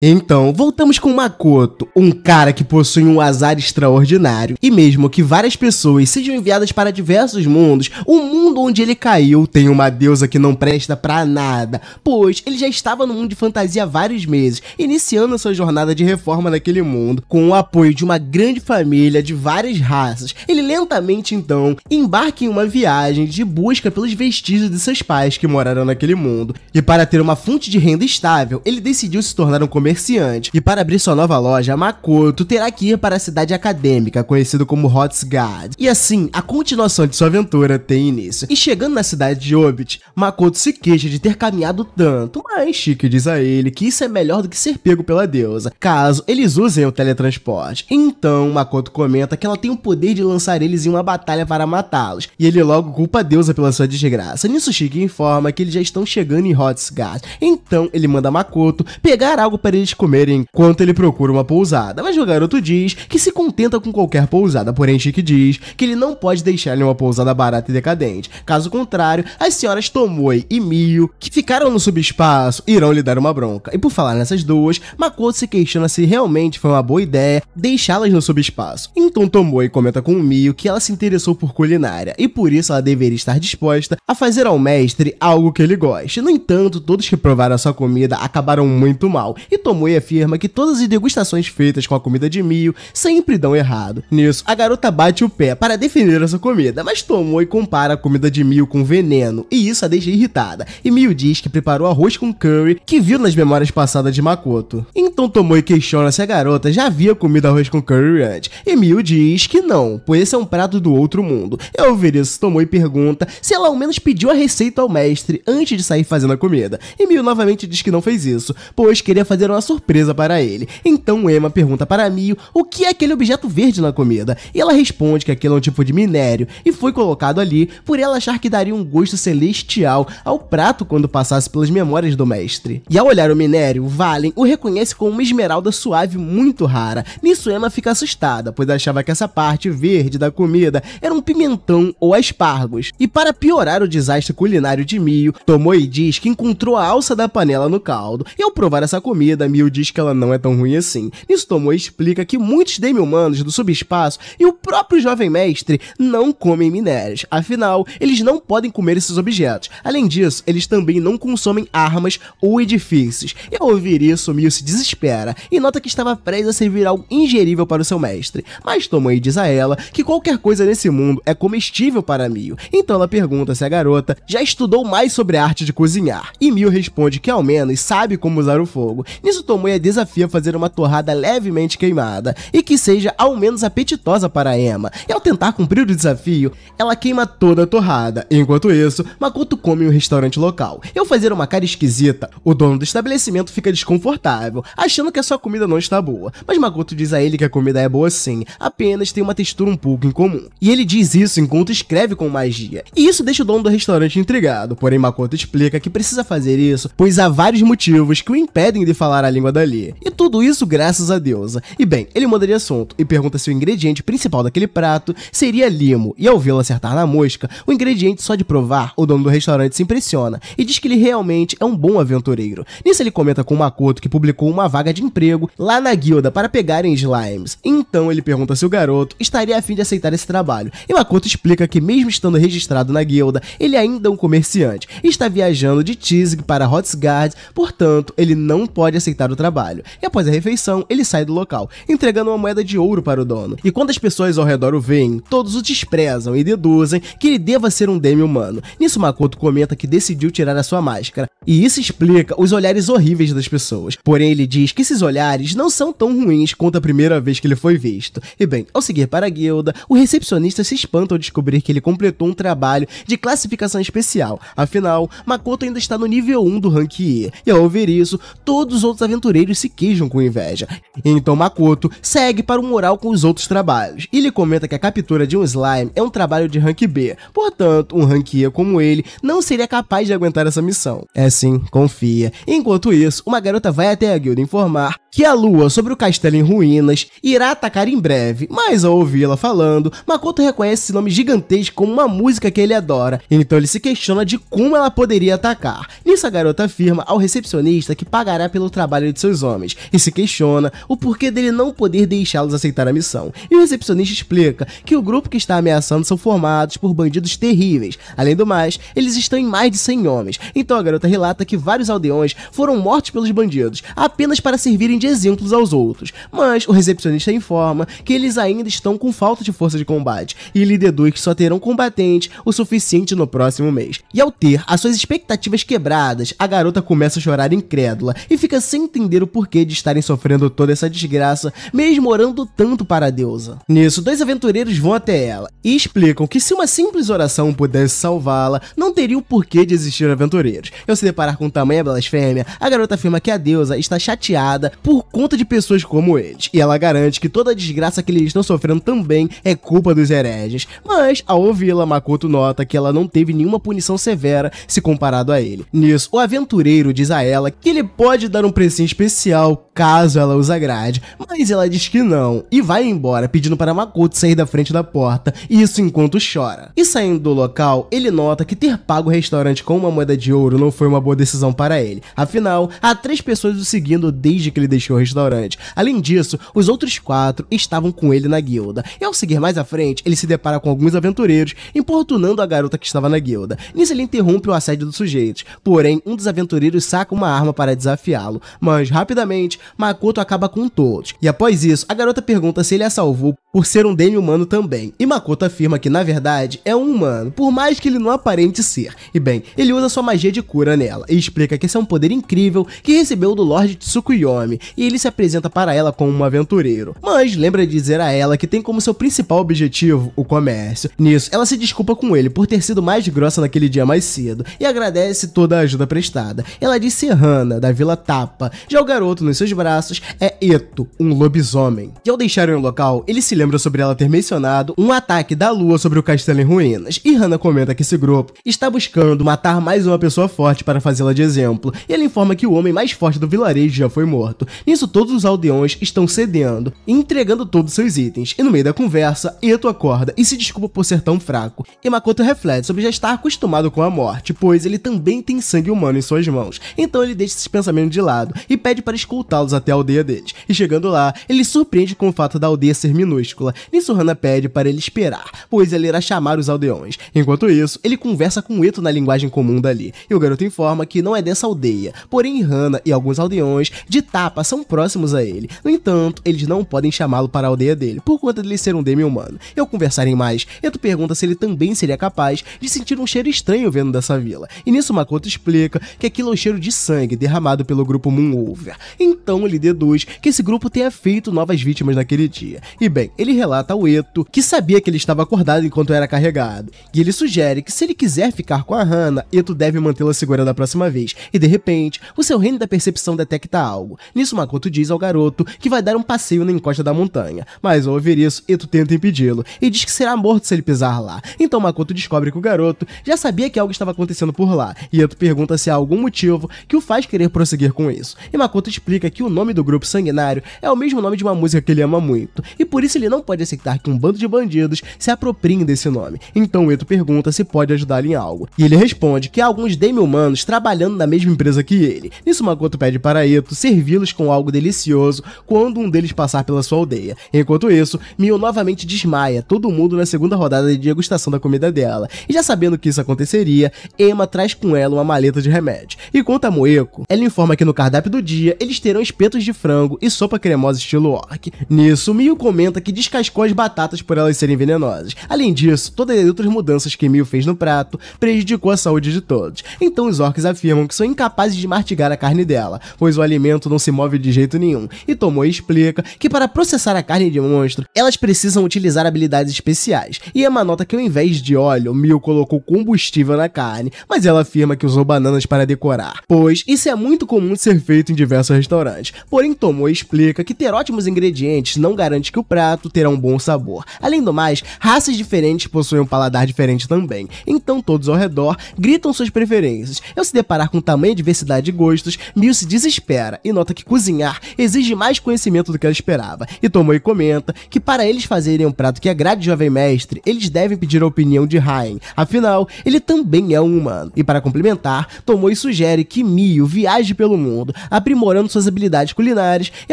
Então, voltamos com Makoto, um cara que possui um azar extraordinário, e mesmo que várias pessoas sejam enviadas para diversos mundos, o mundo onde ele caiu tem uma deusa que não presta para nada, pois ele já estava no mundo de fantasia há vários meses, iniciando sua jornada de reforma naquele mundo, com o apoio de uma grande família de várias raças. Ele lentamente, então, embarca em uma viagem de busca pelos vestígios de seus pais que moraram naquele mundo, e para ter uma fonte de renda estável, ele decidiu se tornar um comerciante comerciante. E para abrir sua nova loja, Makoto terá que ir para a cidade acadêmica, conhecida como Hotsgard. E assim, a continuação de sua aventura tem início. E chegando na cidade de Obit, Makoto se queixa de ter caminhado tanto, mas Chique diz a ele que isso é melhor do que ser pego pela deusa, caso eles usem o teletransporte. Então, Makoto comenta que ela tem o poder de lançar eles em uma batalha para matá-los, e ele logo culpa a deusa pela sua desgraça. Nisso, Chique informa que eles já estão chegando em Hotsgard. Então, ele manda Makoto pegar algo para eles comerem enquanto ele procura uma pousada. Mas o garoto diz que se contenta com qualquer pousada, porém Chique diz que ele não pode deixar ele uma pousada barata e decadente. Caso contrário, as senhoras Tomoi e Mio, que ficaram no subespaço, irão lhe dar uma bronca. E por falar nessas duas, Makoto se questiona se realmente foi uma boa ideia deixá-las no subespaço. Então Tomoi comenta com Mio que ela se interessou por culinária e por isso ela deveria estar disposta a fazer ao mestre algo que ele goste. No entanto, todos que provaram a sua comida acabaram muito mal e Tomoe afirma que todas as degustações feitas com a comida de Mio sempre dão errado. Nisso, a garota bate o pé para defender essa comida, mas Tomoe compara a comida de Mio com veneno, e isso a deixa irritada. E Mio diz que preparou arroz com curry que viu nas memórias passadas de Makoto. Então Tomoe questiona se a garota já havia comido arroz com curry antes, e Mio diz que não, pois esse é um prato do outro mundo. ao é ouvir isso, Tomoe pergunta se ela ao menos pediu a receita ao mestre antes de sair fazendo a comida, e Mio novamente diz que não fez isso, pois queria fazer uma uma surpresa para ele. Então Emma pergunta para Mio o que é aquele objeto verde na comida, e ela responde que aquilo é um tipo de minério e foi colocado ali por ela achar que daria um gosto celestial ao prato quando passasse pelas memórias do mestre. E ao olhar o minério, Valen o reconhece como uma esmeralda suave muito rara. Nisso Emma fica assustada, pois achava que essa parte verde da comida era um pimentão ou aspargos. E para piorar o desastre culinário de Mio, Tomoe diz que encontrou a alça da panela no caldo. E ao provar essa comida, Mil diz que ela não é tão ruim assim. Nisso Tomoe explica que muitos demi-humanos do subespaço e o próprio Jovem Mestre não comem minérios, afinal, eles não podem comer esses objetos. Além disso, eles também não consomem armas ou edifícios. E ao ouvir isso, Mil se desespera e nota que estava prestes a servir algo ingerível para o seu mestre. Mas Tomoe diz a ela que qualquer coisa nesse mundo é comestível para Mil, então ela pergunta se a garota já estudou mais sobre a arte de cozinhar. E Mil responde que ao menos sabe como usar o fogo. Nisso mas o Tomoya desafia fazer uma torrada levemente queimada e que seja ao menos apetitosa para Emma. E ao tentar cumprir o desafio, ela queima toda a torrada. Enquanto isso, Makoto come em um restaurante local. Eu ao fazer uma cara esquisita, o dono do estabelecimento fica desconfortável, achando que a sua comida não está boa. Mas Makoto diz a ele que a comida é boa sim, apenas tem uma textura um pouco incomum. E ele diz isso enquanto escreve com magia. E isso deixa o dono do restaurante intrigado, porém Makoto explica que precisa fazer isso, pois há vários motivos que o impedem de falar a a língua dali. E tudo isso graças a Deus. E bem, ele muda de assunto e pergunta se o ingrediente principal daquele prato seria limo, e ao vê-lo acertar na mosca, o ingrediente só de provar, o dono do restaurante se impressiona e diz que ele realmente é um bom aventureiro. Nisso ele comenta com o acordo que publicou uma vaga de emprego lá na guilda para pegarem slimes. Então ele pergunta se o garoto estaria a fim de aceitar esse trabalho, e o acordo explica que mesmo estando registrado na guilda, ele ainda é um comerciante e está viajando de Tisg para Hotsgard portanto ele não pode aceitar aceitar o trabalho. E após a refeição, ele sai do local, entregando uma moeda de ouro para o dono. E quando as pessoas ao redor o veem, todos o desprezam e deduzem que ele deva ser um demi-humano. Nisso, Makoto comenta que decidiu tirar a sua máscara, e isso explica os olhares horríveis das pessoas. Porém, ele diz que esses olhares não são tão ruins quanto a primeira vez que ele foi visto. E bem, ao seguir para a guilda, o recepcionista se espanta ao descobrir que ele completou um trabalho de classificação especial. Afinal, Makoto ainda está no nível 1 do Rank E. E ao ouvir isso, todos os outros outros aventureiros se queijam com inveja. Então Makoto segue para o moral mural com os outros trabalhos. ele comenta que a captura de um slime é um trabalho de rank B, portanto, um rank E como ele não seria capaz de aguentar essa missão. É sim, confia. Enquanto isso, uma garota vai até a guilda informar que a lua sobre o castelo em ruínas irá atacar em breve, mas ao ouvi-la falando, Makoto reconhece esse nome gigantesco como uma música que ele adora, então ele se questiona de como ela poderia atacar. Nisso a garota afirma ao recepcionista que pagará pelo trabalho trabalho de seus homens e se questiona o porquê dele não poder deixá-los aceitar a missão. E o recepcionista explica que o grupo que está ameaçando são formados por bandidos terríveis. Além do mais, eles estão em mais de 100 homens. Então a garota relata que vários aldeões foram mortos pelos bandidos apenas para servirem de exemplos aos outros. Mas o recepcionista informa que eles ainda estão com falta de força de combate e lhe deduz que só terão combatente o suficiente no próximo mês. E ao ter as suas expectativas quebradas, a garota começa a chorar incrédula e fica sem sem entender o porquê de estarem sofrendo toda essa desgraça, mesmo orando tanto para a deusa. Nisso, dois aventureiros vão até ela e explicam que se uma simples oração pudesse salvá-la, não teria o porquê de existir aventureiros. Ao se deparar com tamanha blasfêmia, a garota afirma que a deusa está chateada por conta de pessoas como eles, e ela garante que toda a desgraça que eles estão sofrendo também é culpa dos hereges. Mas, ao ouvi-la, Makoto nota que ela não teve nenhuma punição severa se comparado a ele. Nisso, o aventureiro diz a ela que ele pode dar um presente assim, especial caso ela usa grade, mas ela diz que não e vai embora pedindo para Makoto sair da frente da porta, isso enquanto chora. E saindo do local, ele nota que ter pago o restaurante com uma moeda de ouro não foi uma boa decisão para ele. Afinal, há três pessoas o seguindo desde que ele deixou o restaurante. Além disso, os outros quatro estavam com ele na guilda. E ao seguir mais à frente, ele se depara com alguns aventureiros importunando a garota que estava na guilda. Nisso ele interrompe o assédio dos sujeitos. Porém, um dos aventureiros saca uma arma para desafiá-lo, mas rapidamente Makoto acaba com todos. E após isso, a garota pergunta se ele a salvou por ser um Demi humano também. E Makoto afirma que, na verdade, é um humano, por mais que ele não aparente ser. E bem, ele usa sua magia de cura nela e explica que esse é um poder incrível que recebeu do Lorde Tsukuyomi, e ele se apresenta para ela como um aventureiro. Mas lembra de dizer a ela que tem como seu principal objetivo o comércio. Nisso, ela se desculpa com ele por ter sido mais grossa naquele dia mais cedo e agradece toda a ajuda prestada. Ela diz ser Hana, da Vila Tapa, já o garoto nos seus braços é Eto, um lobisomem. E ao deixarem o local, ele se lembra sobre ela ter mencionado um ataque da lua sobre o castelo em ruínas, e Hanna comenta que esse grupo está buscando matar mais uma pessoa forte para fazê-la de exemplo, e ele informa que o homem mais forte do vilarejo já foi morto. Nisso, todos os aldeões estão cedendo, entregando todos seus itens, e no meio da conversa, Eto acorda e se desculpa por ser tão fraco, e Makoto reflete sobre já estar acostumado com a morte, pois ele também tem sangue humano em suas mãos, então ele deixa esses pensamentos de lado e pede para escutá-lo levá-los até a aldeia deles. E chegando lá, ele surpreende com o fato da aldeia ser minúscula. Nisso Hanna pede para ele esperar, pois ele irá chamar os aldeões. Enquanto isso, ele conversa com Eto na linguagem comum dali, e o garoto informa que não é dessa aldeia, porém Hanna e alguns aldeões de tapa são próximos a ele. No entanto, eles não podem chamá-lo para a aldeia dele, por conta dele ser um demi-humano. E ao conversarem mais, Eto pergunta se ele também seria capaz de sentir um cheiro estranho vendo dessa vila. E nisso Makoto explica que aquilo é o cheiro de sangue derramado pelo grupo Moonover. Então, então ele deduz que esse grupo tenha feito novas vítimas naquele dia. E bem, ele relata ao Eto que sabia que ele estava acordado enquanto era carregado, e ele sugere que se ele quiser ficar com a Hannah, Eto deve mantê-la segura da próxima vez, e de repente, o seu reino da percepção detecta algo. Nisso, Makoto diz ao garoto que vai dar um passeio na encosta da montanha, mas ao ouvir isso, Eto tenta impedi-lo, e diz que será morto se ele pisar lá. Então Makoto descobre que o garoto já sabia que algo estava acontecendo por lá, e Eto pergunta se há algum motivo que o faz querer prosseguir com isso, e Makoto explica que que o nome do grupo sanguinário é o mesmo nome de uma música que ele ama muito, e por isso ele não pode aceitar que um bando de bandidos se apropriem desse nome. Então Eto pergunta se pode ajudá-lo em algo, e ele responde que há alguns demi-humanos trabalhando na mesma empresa que ele. Nisso Makoto pede para Eto servi-los com algo delicioso quando um deles passar pela sua aldeia. Enquanto isso, Mio novamente desmaia todo mundo na segunda rodada de degustação da comida dela, e já sabendo que isso aconteceria, Emma traz com ela uma maleta de remédio. E quanto a Moeko, ela informa que no cardápio do dia eles terão espetos de frango e sopa cremosa estilo orc. Nisso, Mio comenta que descascou as batatas por elas serem venenosas. Além disso, todas as outras mudanças que Mio fez no prato prejudicou a saúde de todos. Então os orcs afirmam que são incapazes de martigar a carne dela, pois o alimento não se move de jeito nenhum. E Tomoe explica que para processar a carne de monstro, elas precisam utilizar habilidades especiais. E Emma é nota que ao invés de óleo, Mio colocou combustível na carne, mas ela afirma que usou bananas para decorar, pois isso é muito comum de ser feito em diversos restaurantes. Porém, Tomo explica que ter ótimos ingredientes não garante que o prato terá um bom sabor. Além do mais, raças diferentes possuem um paladar diferente também, então todos ao redor gritam suas preferências. Ao se deparar com tamanha diversidade de gostos, Mil se desespera e nota que cozinhar exige mais conhecimento do que ela esperava. E Tomoe comenta que para eles fazerem um prato que agrade o jovem mestre, eles devem pedir a opinião de Ryan. Afinal, ele também é um humano. E para complementar, Tomoi sugere que Mio viaje pelo mundo, aprimorando suas habilidades novidades culinárias e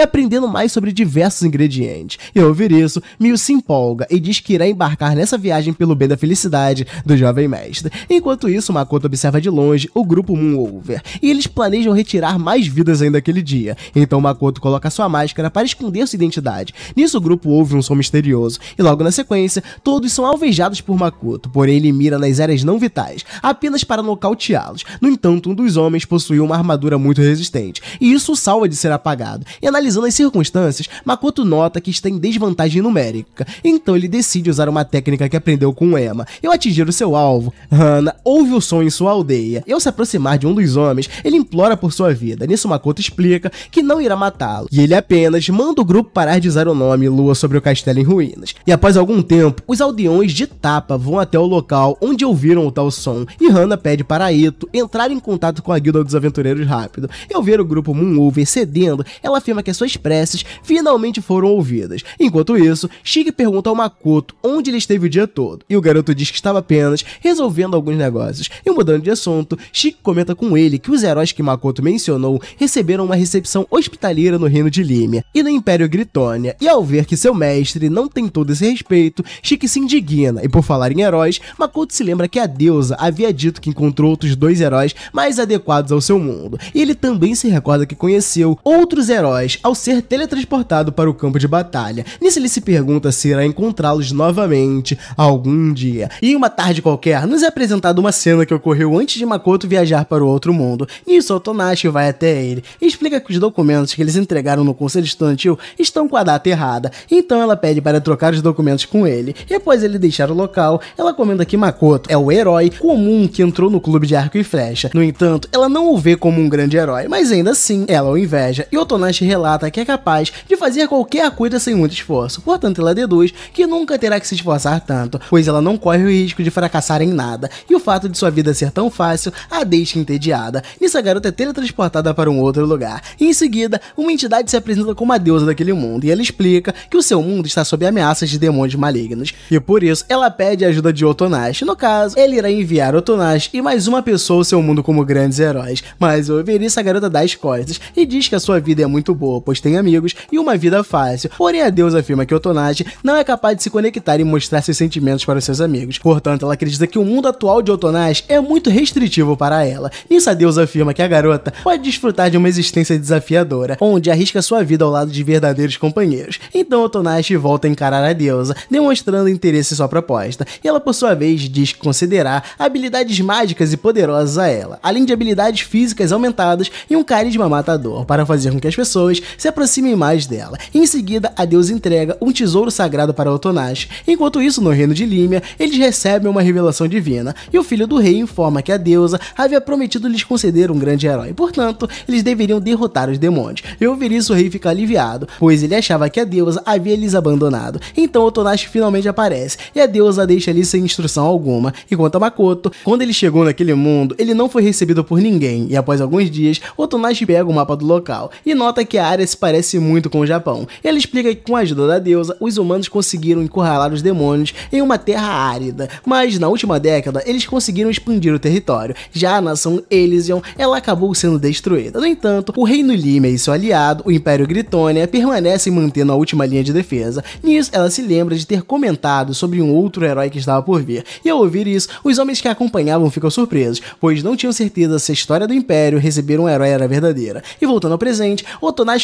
aprendendo mais sobre diversos ingredientes. E ao ouvir isso, Mio se empolga e diz que irá embarcar nessa viagem pelo bem da felicidade do jovem mestre. Enquanto isso, Makoto observa de longe o grupo Moonover e eles planejam retirar mais vidas ainda aquele dia. Então Makoto coloca sua máscara para esconder sua identidade. Nisso, o grupo ouve um som misterioso e logo na sequência, todos são alvejados por Makoto, porém ele mira nas áreas não vitais, apenas para nocauteá-los. No entanto, um dos homens possui uma armadura muito resistente e isso salva de ser apagado. E analisando as circunstâncias, Makoto nota que está em desvantagem numérica, então ele decide usar uma técnica que aprendeu com Emma. Eu atingir o seu alvo, Hana ouve o som em sua aldeia e ao se aproximar de um dos homens, ele implora por sua vida. Nisso Makoto explica que não irá matá-lo, e ele apenas manda o grupo parar de usar o nome Lua sobre o castelo em ruínas. E após algum tempo, os aldeões de tapa vão até o local onde ouviram o tal som, e Hana pede para Ito entrar em contato com a guilda dos aventureiros rápido. E ao ver o grupo Moonwolver ceder ela afirma que as suas preces finalmente foram ouvidas. Enquanto isso, Shiki pergunta ao Makoto onde ele esteve o dia todo, e o garoto diz que estava apenas resolvendo alguns negócios. E mudando de assunto, Shiki comenta com ele que os heróis que Makoto mencionou receberam uma recepção hospitaleira no reino de Límia e no Império Gritônia, e ao ver que seu mestre não tem todo esse respeito, Shiki se indigna, e por falar em heróis, Makoto se lembra que a deusa havia dito que encontrou outros dois heróis mais adequados ao seu mundo, e ele também se recorda que conheceu outros heróis ao ser teletransportado para o campo de batalha. Nisso ele se pergunta se irá encontrá-los novamente algum dia. E em uma tarde qualquer, nos é apresentada uma cena que ocorreu antes de Makoto viajar para o outro mundo. Nisso, Otonashi vai até ele e explica que os documentos que eles entregaram no conselho estudantil estão com a data errada. Então ela pede para trocar os documentos com ele. E após ele deixar o local, ela comenta que Makoto é o herói comum que entrou no clube de arco e flecha. No entanto, ela não o vê como um grande herói, mas ainda assim, ela o inveja inveja, e Otonashi relata que é capaz de fazer qualquer coisa sem muito esforço, portanto ela deduz que nunca terá que se esforçar tanto, pois ela não corre o risco de fracassar em nada, e o fato de sua vida ser tão fácil a deixa entediada. Nisso a garota é teletransportada para um outro lugar, e em seguida, uma entidade se apresenta como a deusa daquele mundo, e ela explica que o seu mundo está sob ameaças de demônios malignos, e por isso ela pede a ajuda de Otonashi, no caso, ele irá enviar Otonashi e mais uma pessoa ao seu mundo como grandes heróis, mas ao ouvir isso a garota dá as costas, e diz que que a sua vida é muito boa, pois tem amigos e uma vida fácil. Porém, a deusa afirma que Otonage não é capaz de se conectar e mostrar seus sentimentos para seus amigos. Portanto, ela acredita que o mundo atual de Otonage é muito restritivo para ela. Nisso, a deusa afirma que a garota pode desfrutar de uma existência desafiadora, onde arrisca sua vida ao lado de verdadeiros companheiros. Então, Otonage volta a encarar a deusa, demonstrando interesse em sua proposta. E ela, por sua vez, diz que considerar habilidades mágicas e poderosas a ela, além de habilidades físicas aumentadas e um carisma matador para fazer com que as pessoas se aproximem mais dela. Em seguida, a deusa entrega um tesouro sagrado para Otonash. Enquanto isso, no reino de Límia, eles recebem uma revelação divina e o filho do rei informa que a deusa havia prometido lhes conceder um grande herói. Portanto, eles deveriam derrotar os demônios. E ouvir isso, o rei fica aliviado, pois ele achava que a deusa havia lhes abandonado. Então, Otonash finalmente aparece e a deusa deixa ali sem instrução alguma. Enquanto a Makoto, quando ele chegou naquele mundo, ele não foi recebido por ninguém e após alguns dias, Otonash pega o mapa do local local e nota que a área se parece muito com o Japão. Ele explica que com a ajuda da deusa, os humanos conseguiram encurralar os demônios em uma terra árida, mas na última década eles conseguiram expandir o território. Já a nação Elysion, ela acabou sendo destruída. No entanto, o Reino Lima e seu aliado, o Império Gritônia, permanecem mantendo a última linha de defesa. Nisso, ela se lembra de ter comentado sobre um outro herói que estava por vir. E ao ouvir isso, os homens que a acompanhavam ficam surpresos, pois não tinham certeza se a história do Império receber um herói era verdadeira. E voltando ao presente.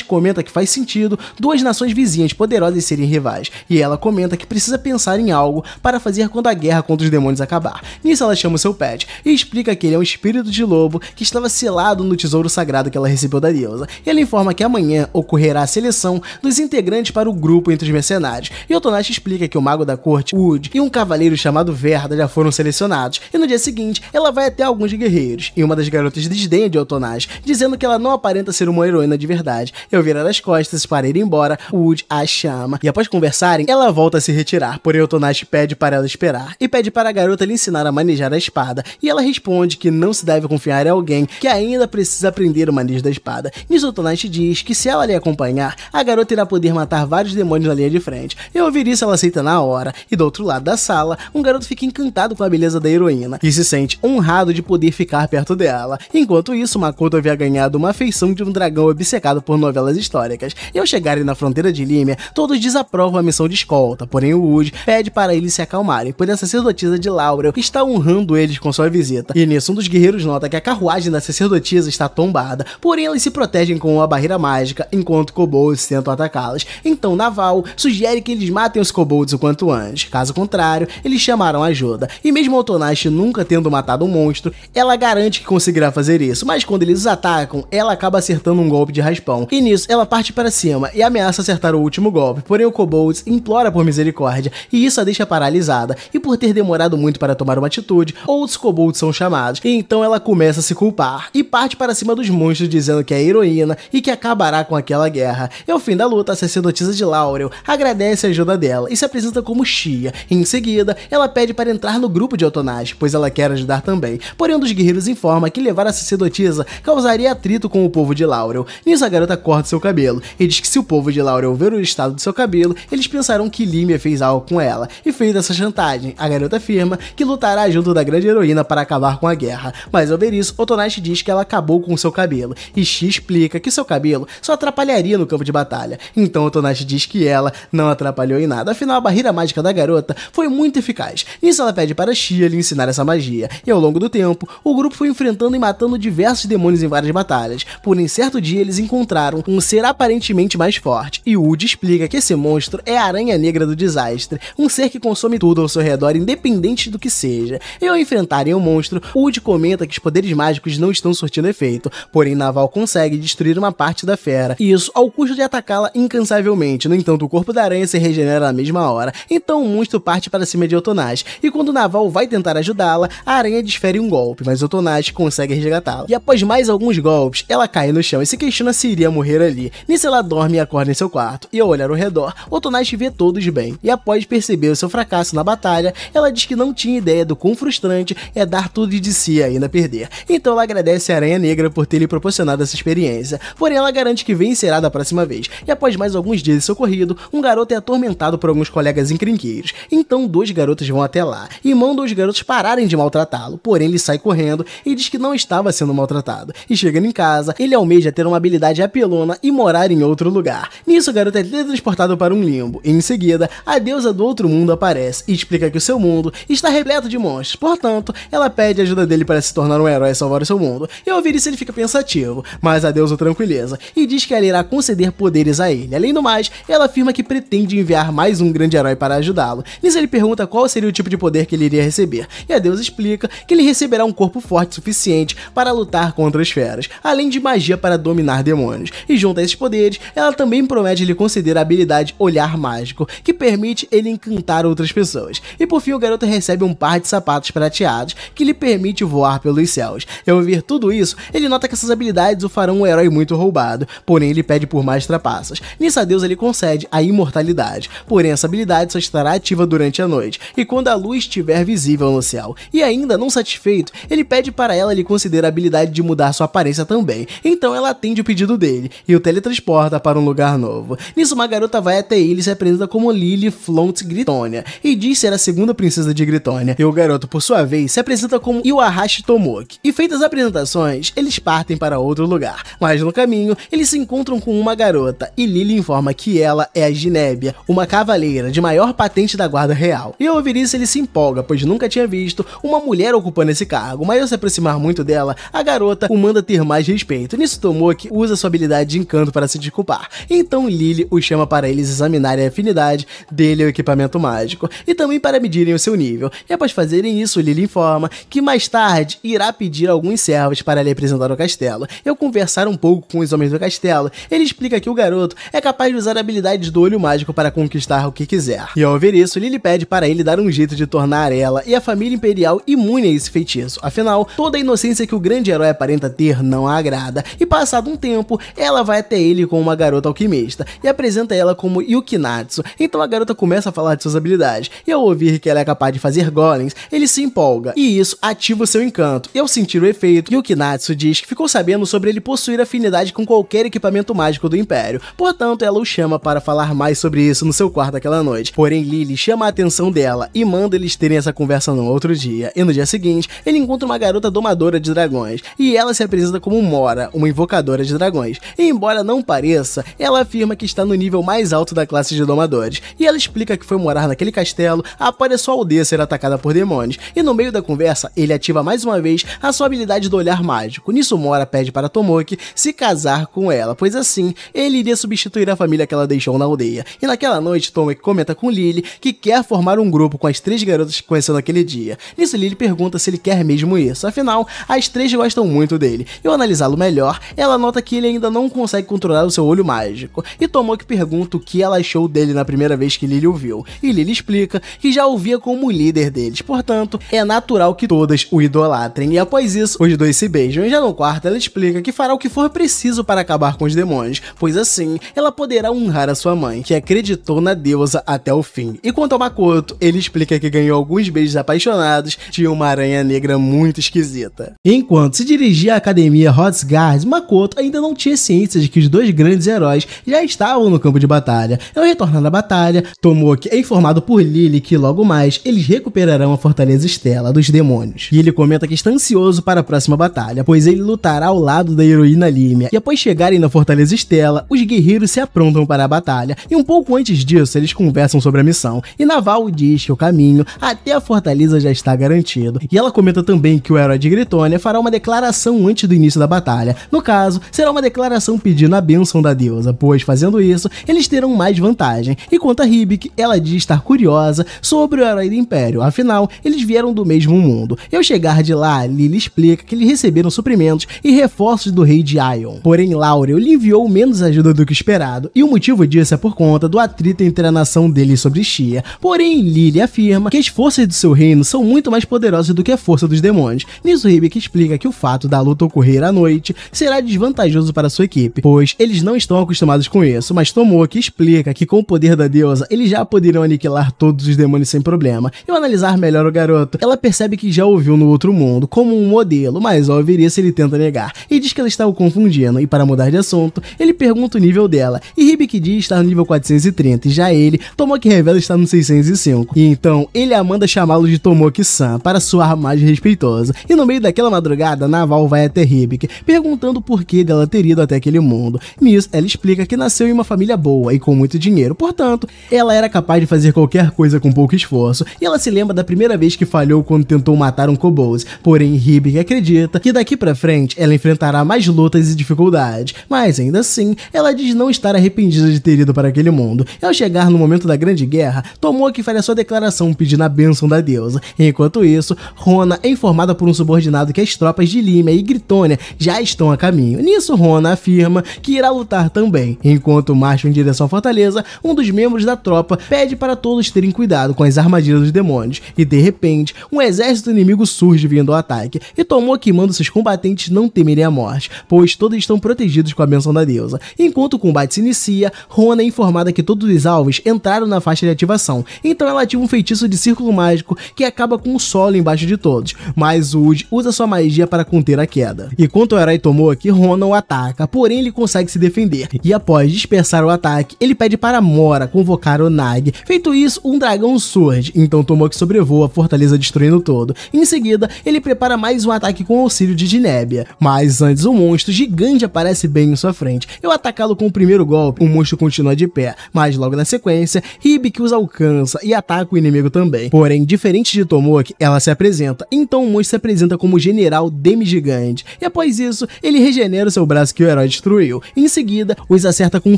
comenta que faz sentido duas nações vizinhas poderosas serem rivais, e ela comenta que precisa pensar em algo para fazer quando a guerra contra os demônios acabar. Nisso ela chama seu pet e explica que ele é um espírito de lobo que estava selado no tesouro sagrado que ela recebeu da deusa. E ela informa que amanhã ocorrerá a seleção dos integrantes para o grupo entre os mercenários. E Otonash explica que o mago da corte, Wood, e um cavaleiro chamado Verda já foram selecionados. E no dia seguinte, ela vai até alguns guerreiros. E uma das garotas desdenha de Otonash, dizendo que ela não aparenta ser uma heroína de verdade. Eu virar as costas para ir embora, Wood a chama. E após conversarem, ela volta a se retirar, porém Otonashi pede para ela esperar e pede para a garota lhe ensinar a manejar a espada. E ela responde que não se deve confiar em alguém que ainda precisa aprender o manejo da espada. Nisso Otonashi diz que se ela lhe acompanhar, a garota irá poder matar vários demônios na linha de frente. Eu ouvir isso ela aceita na hora, e do outro lado da sala, um garoto fica encantado com a beleza da heroína e se sente honrado de poder ficar perto dela. Enquanto isso, Makoto havia ganhado uma afeição de um dragão dragão obcecado por novelas históricas. E ao chegarem na fronteira de Límia, todos desaprovam a missão de escolta, porém o Wood pede para eles se acalmarem, pois a sacerdotisa de Laurel está honrando eles com sua visita. E nisso, um dos guerreiros nota que a carruagem da sacerdotisa está tombada, porém eles se protegem com uma barreira mágica, enquanto kobolds tentam atacá-los. Então Naval sugere que eles matem os kobolds o quanto antes, caso contrário, eles chamaram ajuda. E mesmo Otonashi nunca tendo matado um monstro, ela garante que conseguirá fazer isso, mas quando eles os atacam, ela acaba acertando um golpe de raspão. E nisso, ela parte para cima e ameaça acertar o último golpe, porém o Kobold implora por misericórdia e isso a deixa paralisada. E por ter demorado muito para tomar uma atitude, outros Kobolds são chamados, e então ela começa a se culpar e parte para cima dos monstros dizendo que é heroína e que acabará com aquela guerra. E é ao fim da luta, a sacerdotisa de Laurel agradece a ajuda dela e se apresenta como Shia. Em seguida, ela pede para entrar no grupo de Otonage, pois ela quer ajudar também. Porém, um dos guerreiros informa que levar a sacerdotisa causaria atrito com o povo de Laurel Laurel. Nisso a garota corta seu cabelo e diz que se o povo de Laurel ver o estado do seu cabelo, eles pensaram que Limia fez algo com ela. E fez essa chantagem, a garota afirma que lutará junto da grande heroína para acabar com a guerra. Mas ao ver isso, Otonashi diz que ela acabou com seu cabelo, e X explica que seu cabelo só atrapalharia no campo de batalha. Então Otonashi diz que ela não atrapalhou em nada, afinal a barreira mágica da garota foi muito eficaz. Nisso ela pede para Xia lhe ensinar essa magia, e ao longo do tempo, o grupo foi enfrentando e matando diversos demônios em várias batalhas. Porém certo dia eles encontraram um ser aparentemente mais forte, e Woody explica que esse monstro é a Aranha Negra do Desastre, um ser que consome tudo ao seu redor, independente do que seja. E ao enfrentarem o um monstro, Woody comenta que os poderes mágicos não estão surtindo efeito, porém Naval consegue destruir uma parte da fera, e isso ao custo de atacá-la incansavelmente. No entanto, o corpo da aranha se regenera na mesma hora, então o monstro parte para cima de Otonaz, e quando Naval vai tentar ajudá-la, a aranha desfere um golpe, mas Otonaz consegue resgatá-la. E após mais alguns golpes, ela cai no chão e se queixando se iria morrer ali. Nisso ela dorme e acorda em seu quarto, e ao olhar ao redor, Otonashi vê todos bem. E após perceber o seu fracasso na batalha, ela diz que não tinha ideia do quão frustrante é dar tudo de si e ainda perder. Então ela agradece a Aranha Negra por ter lhe proporcionado essa experiência, porém ela garante que vencerá da próxima vez. E após mais alguns dias de seu corrido, um garoto é atormentado por alguns colegas encrenqueiros. Então dois garotos vão até lá e mandam os garotos pararem de maltratá-lo, porém ele sai correndo e diz que não estava sendo maltratado. E chegando em casa, ele almeja até ter uma habilidade apelona e morar em outro lugar. Nisso, o garoto é teletransportado para um limbo. e Em seguida, a deusa do outro mundo aparece e explica que o seu mundo está repleto de monstros. Portanto, ela pede a ajuda dele para se tornar um herói e salvar o seu mundo. E ao ouvir isso, ele fica pensativo, mas a deusa o tranquiliza e diz que ela irá conceder poderes a ele. Além do mais, ela afirma que pretende enviar mais um grande herói para ajudá-lo. Nisso, ele pergunta qual seria o tipo de poder que ele iria receber. E a deusa explica que ele receberá um corpo forte suficiente para lutar contra as feras, além de magia para dominar dominar demônios. E junto a esses poderes, ela também promete lhe conceder a habilidade Olhar Mágico, que permite ele encantar outras pessoas. E por fim, o garoto recebe um par de sapatos prateados que lhe permite voar pelos céus. E ao ver tudo isso, ele nota que essas habilidades o farão um herói muito roubado, porém ele pede por mais trapaças. Nisso a deusa lhe concede a imortalidade, porém essa habilidade só estará ativa durante a noite e quando a luz estiver visível no céu. E ainda não satisfeito, ele pede para ela lhe conceder a habilidade de mudar sua aparência também. Então ela atende o pedido dele e o teletransporta para um lugar novo. Nisso, uma garota vai até ele e se apresenta como Lily Flont Gritonia e diz ser a segunda princesa de Gritonia. E o garoto, por sua vez, se apresenta como Iwahashi Tomoki. E feitas as apresentações, eles partem para outro lugar. Mas no caminho, eles se encontram com uma garota e Lily informa que ela é a Ginébia, uma cavaleira de maior patente da guarda real. E ao ouvir isso, ele se empolga, pois nunca tinha visto uma mulher ocupando esse cargo, mas ao se aproximar muito dela, a garota o manda ter mais respeito. Nisso, Tomoki que usa sua habilidade de encanto para se desculpar. Então Lily o chama para eles examinarem a afinidade dele ao equipamento mágico e também para medirem o seu nível. E após fazerem isso, Lily informa que mais tarde irá pedir alguns servos para lhe apresentar o castelo. Eu conversar um pouco com os homens do castelo, ele explica que o garoto é capaz de usar habilidades do olho mágico para conquistar o que quiser. E ao ver isso, Lily pede para ele dar um jeito de tornar ela e a família imperial imune a esse feitiço. Afinal, toda a inocência que o grande herói aparenta ter não a agrada. E passa passado um tempo, ela vai até ele com uma garota alquimista e apresenta ela como Yukinatsu. Então a garota começa a falar de suas habilidades, e ao ouvir que ela é capaz de fazer golems, ele se empolga, e isso ativa o seu encanto. E ao sentir o efeito, Yukinatsu diz que ficou sabendo sobre ele possuir afinidade com qualquer equipamento mágico do Império, portanto ela o chama para falar mais sobre isso no seu quarto aquela noite. Porém, Lily chama a atenção dela e manda eles terem essa conversa no outro dia, e no dia seguinte, ele encontra uma garota domadora de dragões, e ela se apresenta como Mora, uma invocadora domadora de dragões. E embora não pareça, ela afirma que está no nível mais alto da classe de domadores. E ela explica que foi morar naquele castelo após a sua aldeia ser atacada por demônios. E no meio da conversa, ele ativa mais uma vez a sua habilidade do olhar mágico. Nisso, Mora pede para Tomoki se casar com ela, pois assim ele iria substituir a família que ela deixou na aldeia. E naquela noite, Tomoki comenta com Lily que quer formar um grupo com as três garotas que conheceu naquele dia. Nisso, Lily pergunta se ele quer mesmo isso. Afinal, as três gostam muito dele. E ao analisá-lo melhor, ela ela nota que ele ainda não consegue controlar o seu olho mágico, e Tomoki pergunta o que ela achou dele na primeira vez que Lily o viu, e Lily explica que já o via como líder deles, portanto, é natural que todas o idolatrem, e após isso, os dois se beijam, e já no quarto ela explica que fará o que for preciso para acabar com os demônios, pois assim, ela poderá honrar a sua mãe, que acreditou na deusa até o fim. E quanto ao Makoto, ele explica que ganhou alguns beijos apaixonados de uma aranha negra muito esquisita. Enquanto se dirigia à academia Hot's Guard, Makoto outro ainda não tinha ciência de que os dois grandes heróis já estavam no campo de batalha. Ao é retornar da batalha, Tomoki é informado por Lily que logo mais eles recuperarão a Fortaleza Estela dos Demônios. E ele comenta que está ansioso para a próxima batalha, pois ele lutará ao lado da heroína Límia. E após chegarem na Fortaleza Estela, os guerreiros se aprontam para a batalha. E um pouco antes disso, eles conversam sobre a missão. E Naval diz que o caminho até a Fortaleza já está garantido. E ela comenta também que o herói de Gretônia fará uma declaração antes do início da batalha. No caso, caso, será uma declaração pedindo a bênção da deusa, pois fazendo isso, eles terão mais vantagem. E quanto a Hibik, ela diz estar curiosa sobre o herói do Império, afinal, eles vieram do mesmo mundo. E ao chegar de lá, Lily explica que eles receberam suprimentos e reforços do rei de Ion. Porém, Laurel lhe enviou menos ajuda do que esperado, e o motivo disso é por conta do atrito entre a nação dele sobre Shia. Porém, Lily afirma que as forças do seu reino são muito mais poderosas do que a força dos demônios. Nisso, Hibik explica que o fato da luta ocorrer à noite será desvantajoso vantajoso para sua equipe, pois eles não estão acostumados com isso, mas Tomoki explica que com o poder da deusa, eles já poderiam aniquilar todos os demônios sem problema. E ao analisar melhor o garoto, ela percebe que já ouviu no outro mundo, como um modelo, mas ao ouvir isso ele tenta negar, e diz que ela está o confundindo, e para mudar de assunto, ele pergunta o nível dela, e Hibiki diz estar no nível 430, e já ele, Tomoki revela estar no 605. E então, ele a manda chamá-lo de Tomoki-san, para soar mais respeitosa. E no meio daquela madrugada, Naval vai até Hibiki, perguntando por que porquê dela ter ido até aquele mundo. Nisso, ela explica que nasceu em uma família boa e com muito dinheiro, portanto, ela era capaz de fazer qualquer coisa com pouco esforço, e ela se lembra da primeira vez que falhou quando tentou matar um kobold, porém Ribby acredita que daqui pra frente ela enfrentará mais lutas e dificuldades, mas ainda assim, ela diz não estar arrependida de ter ido para aquele mundo. E ao chegar no momento da Grande Guerra, tomou que a sua declaração pedindo a bênção da deusa. Enquanto isso, Rona é informada por um subordinado que as tropas de Lima e Gritônia já estão a caminho. Nisso, Rona afirma que irá lutar também. Enquanto marcha em direção à fortaleza, um dos membros da tropa pede para todos terem cuidado com as armadilhas dos demônios, e de repente, um exército inimigo surge vindo ao ataque, e Tomoki manda seus combatentes não temerem a morte, pois todos estão protegidos com a benção da deusa. Enquanto o combate se inicia, Rona é informada que todos os alvos entraram na faixa de ativação, então ela ativa um feitiço de círculo mágico que acaba com o solo embaixo de todos, mas Uji usa sua magia para conter a queda. E quanto Arai herói aqui, Rona não ataca, porém ele consegue se defender. E após dispersar o ataque, ele pede para Mora convocar o Nag. Feito isso, um dragão surge, então Tomoki sobrevoa a fortaleza destruindo todo. Em seguida, ele prepara mais um ataque com auxílio de Dinébia. Mas antes, um monstro gigante aparece bem em sua frente. Eu atacá-lo com o primeiro golpe, o monstro continua de pé, mas logo na sequência, Hibiki os alcança e ataca o inimigo também. Porém, diferente de Tomoki, ela se apresenta, então o monstro se apresenta como General Demi-Gigante. E após isso, ele regenera o seu braço que o herói destruiu. Em seguida, os acerta com um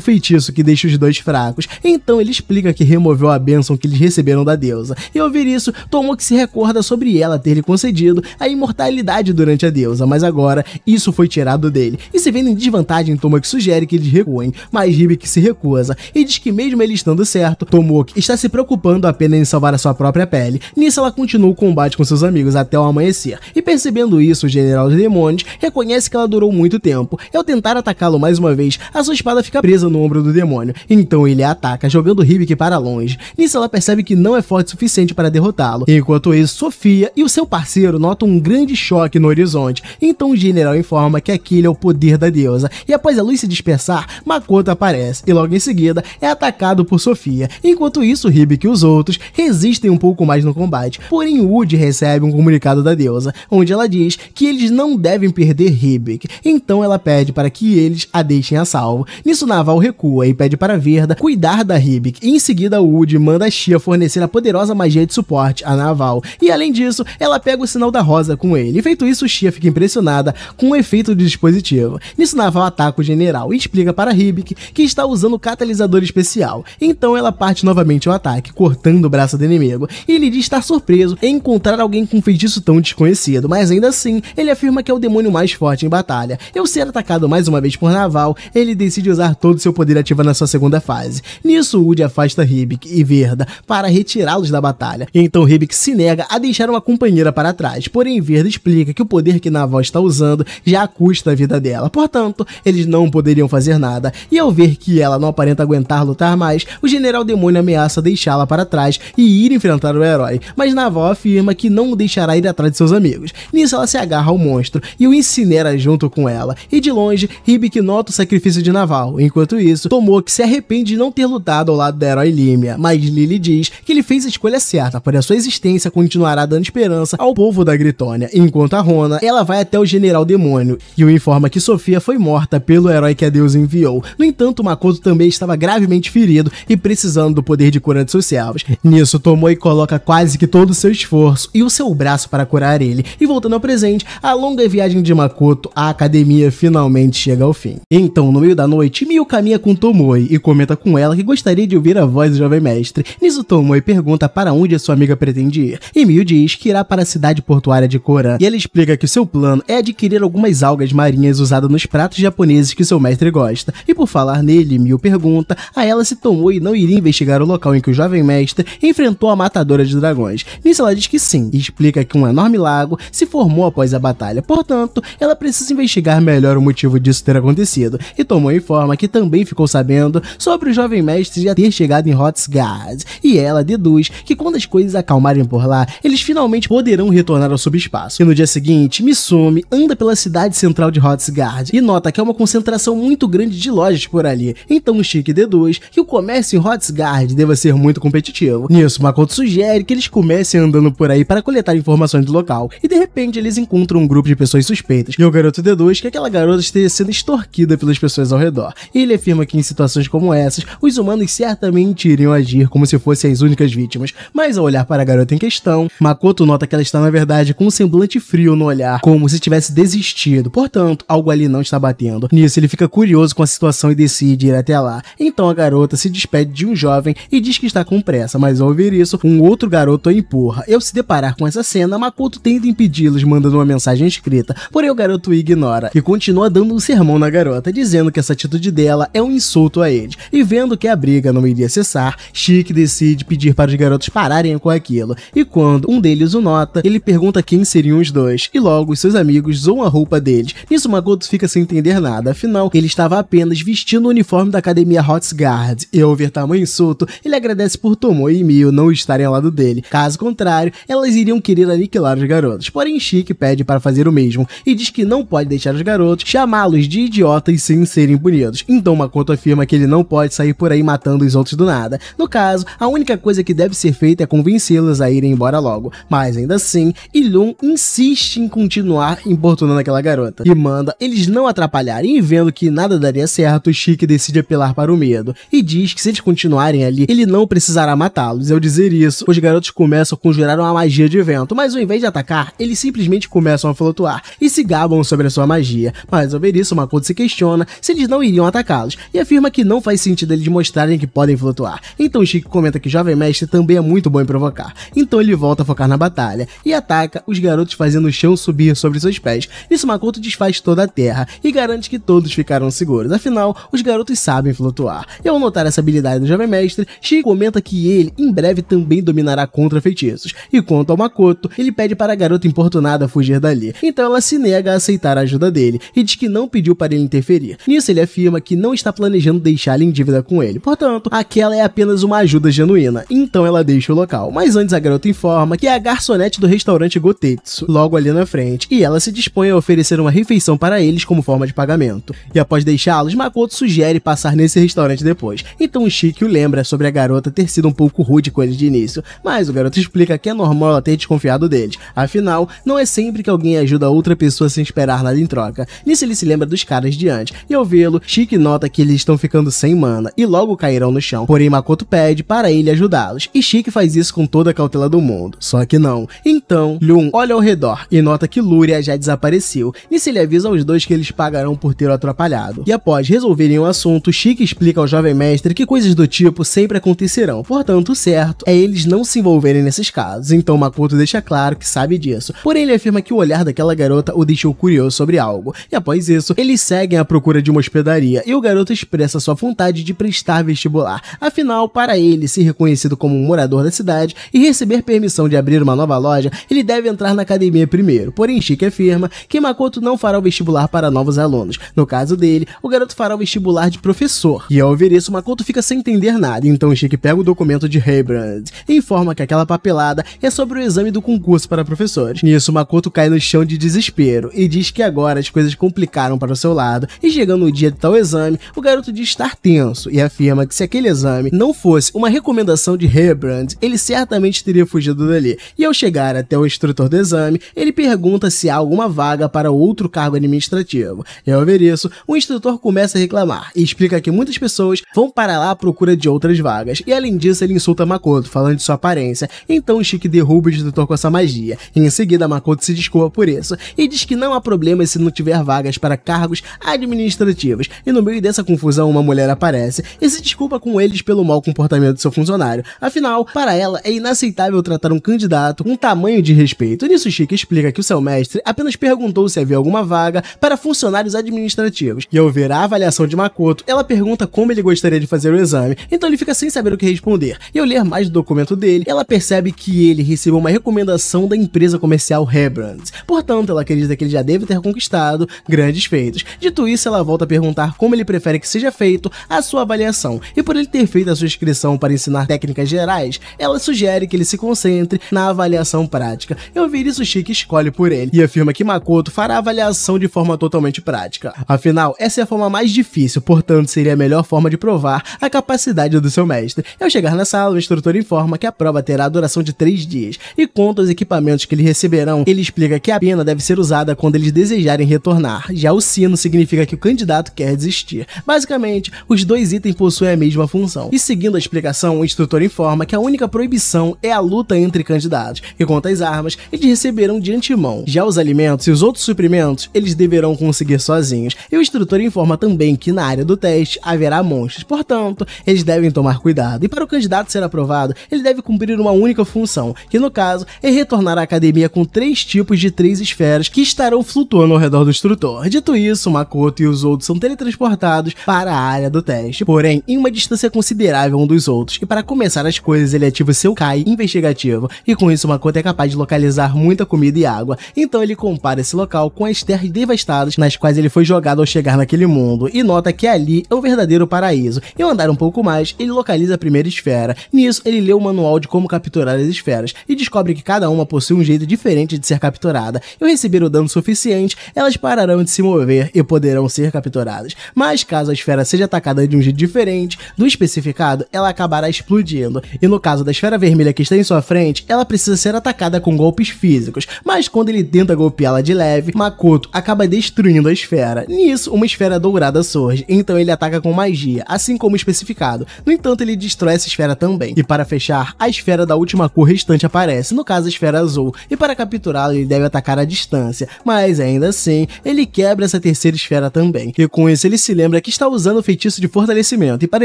feitiço que deixa os dois fracos. Então ele explica que removeu a bênção que eles receberam da deusa. E ao ouvir isso, Tomoki se recorda sobre ela ter lhe concedido a imortalidade durante a deusa, mas agora isso foi tirado dele. E se vendo em desvantagem, Tomoki sugere que eles recuem, mas Hibiki se recusa e diz que mesmo ele estando certo, Tomoki está se preocupando apenas em salvar a sua própria pele. Nisso ela continua o combate com seus amigos até o amanhecer. E percebendo isso, o general dos demônios reconhece que ela durou muito tempo. Ao tentar atacá-lo mais uma vez, a sua espada fica presa no ombro do demônio, então ele a ataca, jogando Hibiki para longe. Nisso ela percebe que não é forte o suficiente para derrotá-lo. Enquanto isso, Sofia e o seu parceiro notam um grande choque no horizonte, então o general informa que aquele é o poder da deusa, e após a luz se dispersar, Makoto aparece, e logo em seguida é atacado por Sofia. Enquanto isso, Hibiki e os outros resistem um pouco mais no combate, porém Woody recebe um comunicado da deusa, onde ela diz que eles não devem perder Hibiki, então então ela pede para que eles a deixem a salvo. Nisso, Naval recua e pede para Verda cuidar da Ribic. Em seguida, Woody manda a Shia fornecer a poderosa magia de suporte a Naval. E além disso, ela pega o sinal da Rosa com ele. feito isso, Shia fica impressionada com o efeito do dispositivo. Nisso, Naval ataca o general e explica para Ribic que está usando o catalisador especial. Então ela parte novamente o ataque, cortando o braço do inimigo. E ele diz estar surpreso em encontrar alguém com um feitiço tão desconhecido, mas ainda assim, ele afirma que é o demônio mais forte em batalha. Eu ao ser atacado mais uma vez por Naval, ele decide usar todo seu poder ativo na sua segunda fase. Nisso, Woody afasta Ribic e Verda para retirá-los da batalha. Então Ribic se nega a deixar uma companheira para trás, porém Verda explica que o poder que Naval está usando já custa a vida dela, portanto, eles não poderiam fazer nada. E ao ver que ela não aparenta aguentar lutar mais, o General Demônio ameaça deixá-la para trás e ir enfrentar o herói, mas Naval afirma que não o deixará ir atrás de seus amigos. Nisso ela se agarra ao monstro e o incinera junto com ela e de longe, Hibiki nota o sacrifício de Naval. Enquanto isso, Tomoki se arrepende de não ter lutado ao lado da herói Límia, mas Lily diz que ele fez a escolha certa, porém a sua existência continuará dando esperança ao povo da Gritônia. Enquanto a Rona, ela vai até o General Demônio e o informa que Sofia foi morta pelo herói que a Deus enviou. No entanto, Makoto também estava gravemente ferido e precisando do poder de cura de seus servos. Nisso, Tomoki coloca quase que todo o seu esforço e o seu braço para curar ele. E voltando ao presente, a longa viagem de Makoto à academia pandemia finalmente chega ao fim. Então, no meio da noite, Mio caminha com Tomoe e comenta com ela que gostaria de ouvir a voz do jovem mestre. Nisso, Tomoe pergunta para onde a sua amiga pretende ir, e Mio diz que irá para a cidade portuária de Koran, e ela explica que seu plano é adquirir algumas algas marinhas usadas nos pratos japoneses que seu mestre gosta. E por falar nele, Mio pergunta a ela se Tomoe não iria investigar o local em que o jovem mestre enfrentou a matadora de dragões. Nisso, ela diz que sim, e explica que um enorme lago se formou após a batalha, portanto, ela precisa investigar melhor melhor o motivo disso ter acontecido, e em informa que também ficou sabendo sobre o jovem mestre já ter chegado em Hotsgard, e ela deduz que quando as coisas acalmarem por lá, eles finalmente poderão retornar ao subespaço. E no dia seguinte, Misumi anda pela cidade central de Hotsgard e nota que há é uma concentração muito grande de lojas por ali, então Chique deduz que o comércio em Hotsgard deva ser muito competitivo. Nisso, Makoto sugere que eles comecem andando por aí para coletar informações do local, e de repente eles encontram um grupo de pessoas suspeitas, e o garoto deduz que aquela aquela garota esteja sendo extorquida pelas pessoas ao redor. Ele afirma que em situações como essas, os humanos certamente iriam agir como se fossem as únicas vítimas, mas ao olhar para a garota em questão, Makoto nota que ela está na verdade com um semblante frio no olhar, como se tivesse desistido, portanto, algo ali não está batendo. Nisso, ele fica curioso com a situação e decide ir até lá. Então a garota se despede de um jovem e diz que está com pressa, mas ao ouvir isso, um outro garoto a empurra. Eu se deparar com essa cena, Makoto tenta impedi-los, mandando uma mensagem escrita, porém o garoto ignora, e com continua dando um sermão na garota, dizendo que essa atitude dela é um insulto a ele. E vendo que a briga não iria cessar, Chique decide pedir para os garotos pararem com aquilo. E quando um deles o nota, ele pergunta quem seriam os dois, e logo os seus amigos zoam a roupa deles. Nisso, Magoto fica sem entender nada, afinal, ele estava apenas vestindo o uniforme da academia Hot's Guard. E ao ouvir tamanho insulto, ele agradece por Tomo e Mio não estarem ao lado dele. Caso contrário, elas iriam querer aniquilar os garotos. Porém, Chique pede para fazer o mesmo e diz que não pode deixar os garotos garotos, chamá-los de idiotas sem serem punidos. Então Makoto afirma que ele não pode sair por aí matando os outros do nada. No caso, a única coisa que deve ser feita é convencê-los a irem embora logo. Mas ainda assim, Ilum insiste em continuar importunando aquela garota e manda eles não atrapalharem. E vendo que nada daria certo, Chique decide apelar para o medo e diz que se eles continuarem ali, ele não precisará matá-los. Ao dizer isso, os garotos começam a conjurar uma magia de vento, mas ao invés de atacar, eles simplesmente começam a flutuar e se gabam sobre a sua magia. Mas ao ver isso, Makoto se questiona se eles não iriam atacá-los e afirma que não faz sentido eles mostrarem que podem flutuar. Então Chico comenta que o jovem mestre também é muito bom em provocar. Então ele volta a focar na batalha e ataca os garotos fazendo o chão subir sobre seus pés. Isso Makoto desfaz toda a terra e garante que todos ficarão seguros. Afinal, os garotos sabem flutuar. E ao notar essa habilidade do jovem mestre, Chico comenta que ele em breve também dominará contra feitiços. E quanto ao Makoto, ele pede para a garota importunada fugir dali. Então ela se nega a aceitar a ajuda dele dele e diz que não pediu para ele interferir. Nisso, ele afirma que não está planejando deixá-la em dívida com ele, portanto, aquela é apenas uma ajuda genuína, então ela deixa o local. Mas antes, a garota informa que é a garçonete do restaurante Gotetsu, logo ali na frente, e ela se dispõe a oferecer uma refeição para eles como forma de pagamento. E após deixá-los, Makoto sugere passar nesse restaurante depois. Então, Chico lembra sobre a garota ter sido um pouco rude com ele de início, mas o garoto explica que é normal ela ter desconfiado deles. Afinal, não é sempre que alguém ajuda outra pessoa sem esperar nada em troca. Nisso ele se lembra dos caras de antes, e ao vê-lo, Chique nota que eles estão ficando sem mana e logo cairão no chão, porém Makoto pede para ele ajudá-los, e Chique faz isso com toda a cautela do mundo, só que não. Então, Lun olha ao redor e nota que Luria já desapareceu, nisso ele avisa aos dois que eles pagarão por ter o atrapalhado. E após resolverem o assunto, Chique explica ao jovem mestre que coisas do tipo sempre acontecerão, portanto o certo é eles não se envolverem nesses casos, então Makoto deixa claro que sabe disso, porém ele afirma que o olhar daquela garota o deixou curioso sobre algo, e após isso, eles seguem à procura de uma hospedaria e o garoto expressa sua vontade de prestar vestibular. Afinal, para ele ser reconhecido como um morador da cidade e receber permissão de abrir uma nova loja, ele deve entrar na academia primeiro. Porém, Chique afirma que Makoto não fará o vestibular para novos alunos. No caso dele, o garoto fará o vestibular de professor. E ao ver isso, Makoto fica sem entender nada, então Chique pega o documento de Heybrand e informa que aquela papelada é sobre o exame do concurso para professores. Nisso, Makoto cai no chão de desespero e diz que agora as coisas coisas complicaram para o seu lado e chegando o dia de tal exame, o garoto diz estar tenso e afirma que se aquele exame não fosse uma recomendação de Rebrand, ele certamente teria fugido dali. E ao chegar até o instrutor do exame, ele pergunta se há alguma vaga para outro cargo administrativo. E ao ver isso, o instrutor começa a reclamar e explica que muitas pessoas vão para lá à procura de outras vagas. E além disso, ele insulta Makoto, falando de sua aparência. Então Chique derruba o instrutor com essa magia. E em seguida, Makoto se desculpa por isso e diz que não há problema se não tiver vagas para cargos administrativos, e no meio dessa confusão uma mulher aparece e se desculpa com eles pelo mau comportamento do seu funcionário. Afinal, para ela é inaceitável tratar um candidato com tamanho de respeito. Nisso, Chica explica que o seu mestre apenas perguntou se havia alguma vaga para funcionários administrativos, e ao ver a avaliação de Makoto, ela pergunta como ele gostaria de fazer o exame, então ele fica sem saber o que responder. E ao ler mais do documento dele, ela percebe que ele recebeu uma recomendação da empresa comercial Rebrand. Portanto, ela acredita que ele já deve ter conquistado realizado grandes feitos. Dito isso, ela volta a perguntar como ele prefere que seja feito a sua avaliação, e por ele ter feito a sua inscrição para ensinar técnicas gerais, ela sugere que ele se concentre na avaliação prática. Eu vi isso Chique escolhe por ele, e afirma que Makoto fará a avaliação de forma totalmente prática. Afinal, essa é a forma mais difícil, portanto seria a melhor forma de provar a capacidade do seu mestre. Ao chegar na sala, o instrutor informa que a prova terá a duração de 3 dias, e conta os equipamentos que eles receberão, ele explica que a pena deve ser usada quando eles desejarem retornar retornar. Já o sino significa que o candidato quer desistir. Basicamente, os dois itens possuem a mesma função. E seguindo a explicação, o instrutor informa que a única proibição é a luta entre candidatos, e quanto às armas, eles receberão de antemão. Já os alimentos e os outros suprimentos, eles deverão conseguir sozinhos. E o instrutor informa também que na área do teste haverá monstros, portanto, eles devem tomar cuidado. E para o candidato ser aprovado, ele deve cumprir uma única função, que no caso é retornar à academia com três tipos de três esferas que estarão flutuando ao redor do construtor. Dito isso, Makoto e os outros são teletransportados para a área do teste, porém em uma distância considerável um dos outros, e para começar as coisas ele ativa seu Kai investigativo, e com isso Makoto é capaz de localizar muita comida e água, então ele compara esse local com as terras devastadas nas quais ele foi jogado ao chegar naquele mundo, e nota que ali é o verdadeiro paraíso. E ao andar um pouco mais, ele localiza a primeira esfera, nisso ele lê o manual de como capturar as esferas, e descobre que cada uma possui um jeito diferente de ser capturada, e ao receber o dano suficiente, elas pararão de se mover e poderão ser capturadas. Mas caso a esfera seja atacada de um jeito diferente do especificado, ela acabará explodindo. E no caso da esfera vermelha que está em sua frente, ela precisa ser atacada com golpes físicos. Mas quando ele tenta golpeá-la de leve, Makoto acaba destruindo a esfera. Nisso, uma esfera dourada surge, então ele ataca com magia, assim como especificado. No entanto, ele destrói essa esfera também. E para fechar, a esfera da última cor restante aparece, no caso a esfera azul, e para capturá-la ele deve atacar à distância, mas ainda assim, ele quebra essa terceira esfera também. E com isso ele se lembra que está usando o feitiço de fortalecimento, e para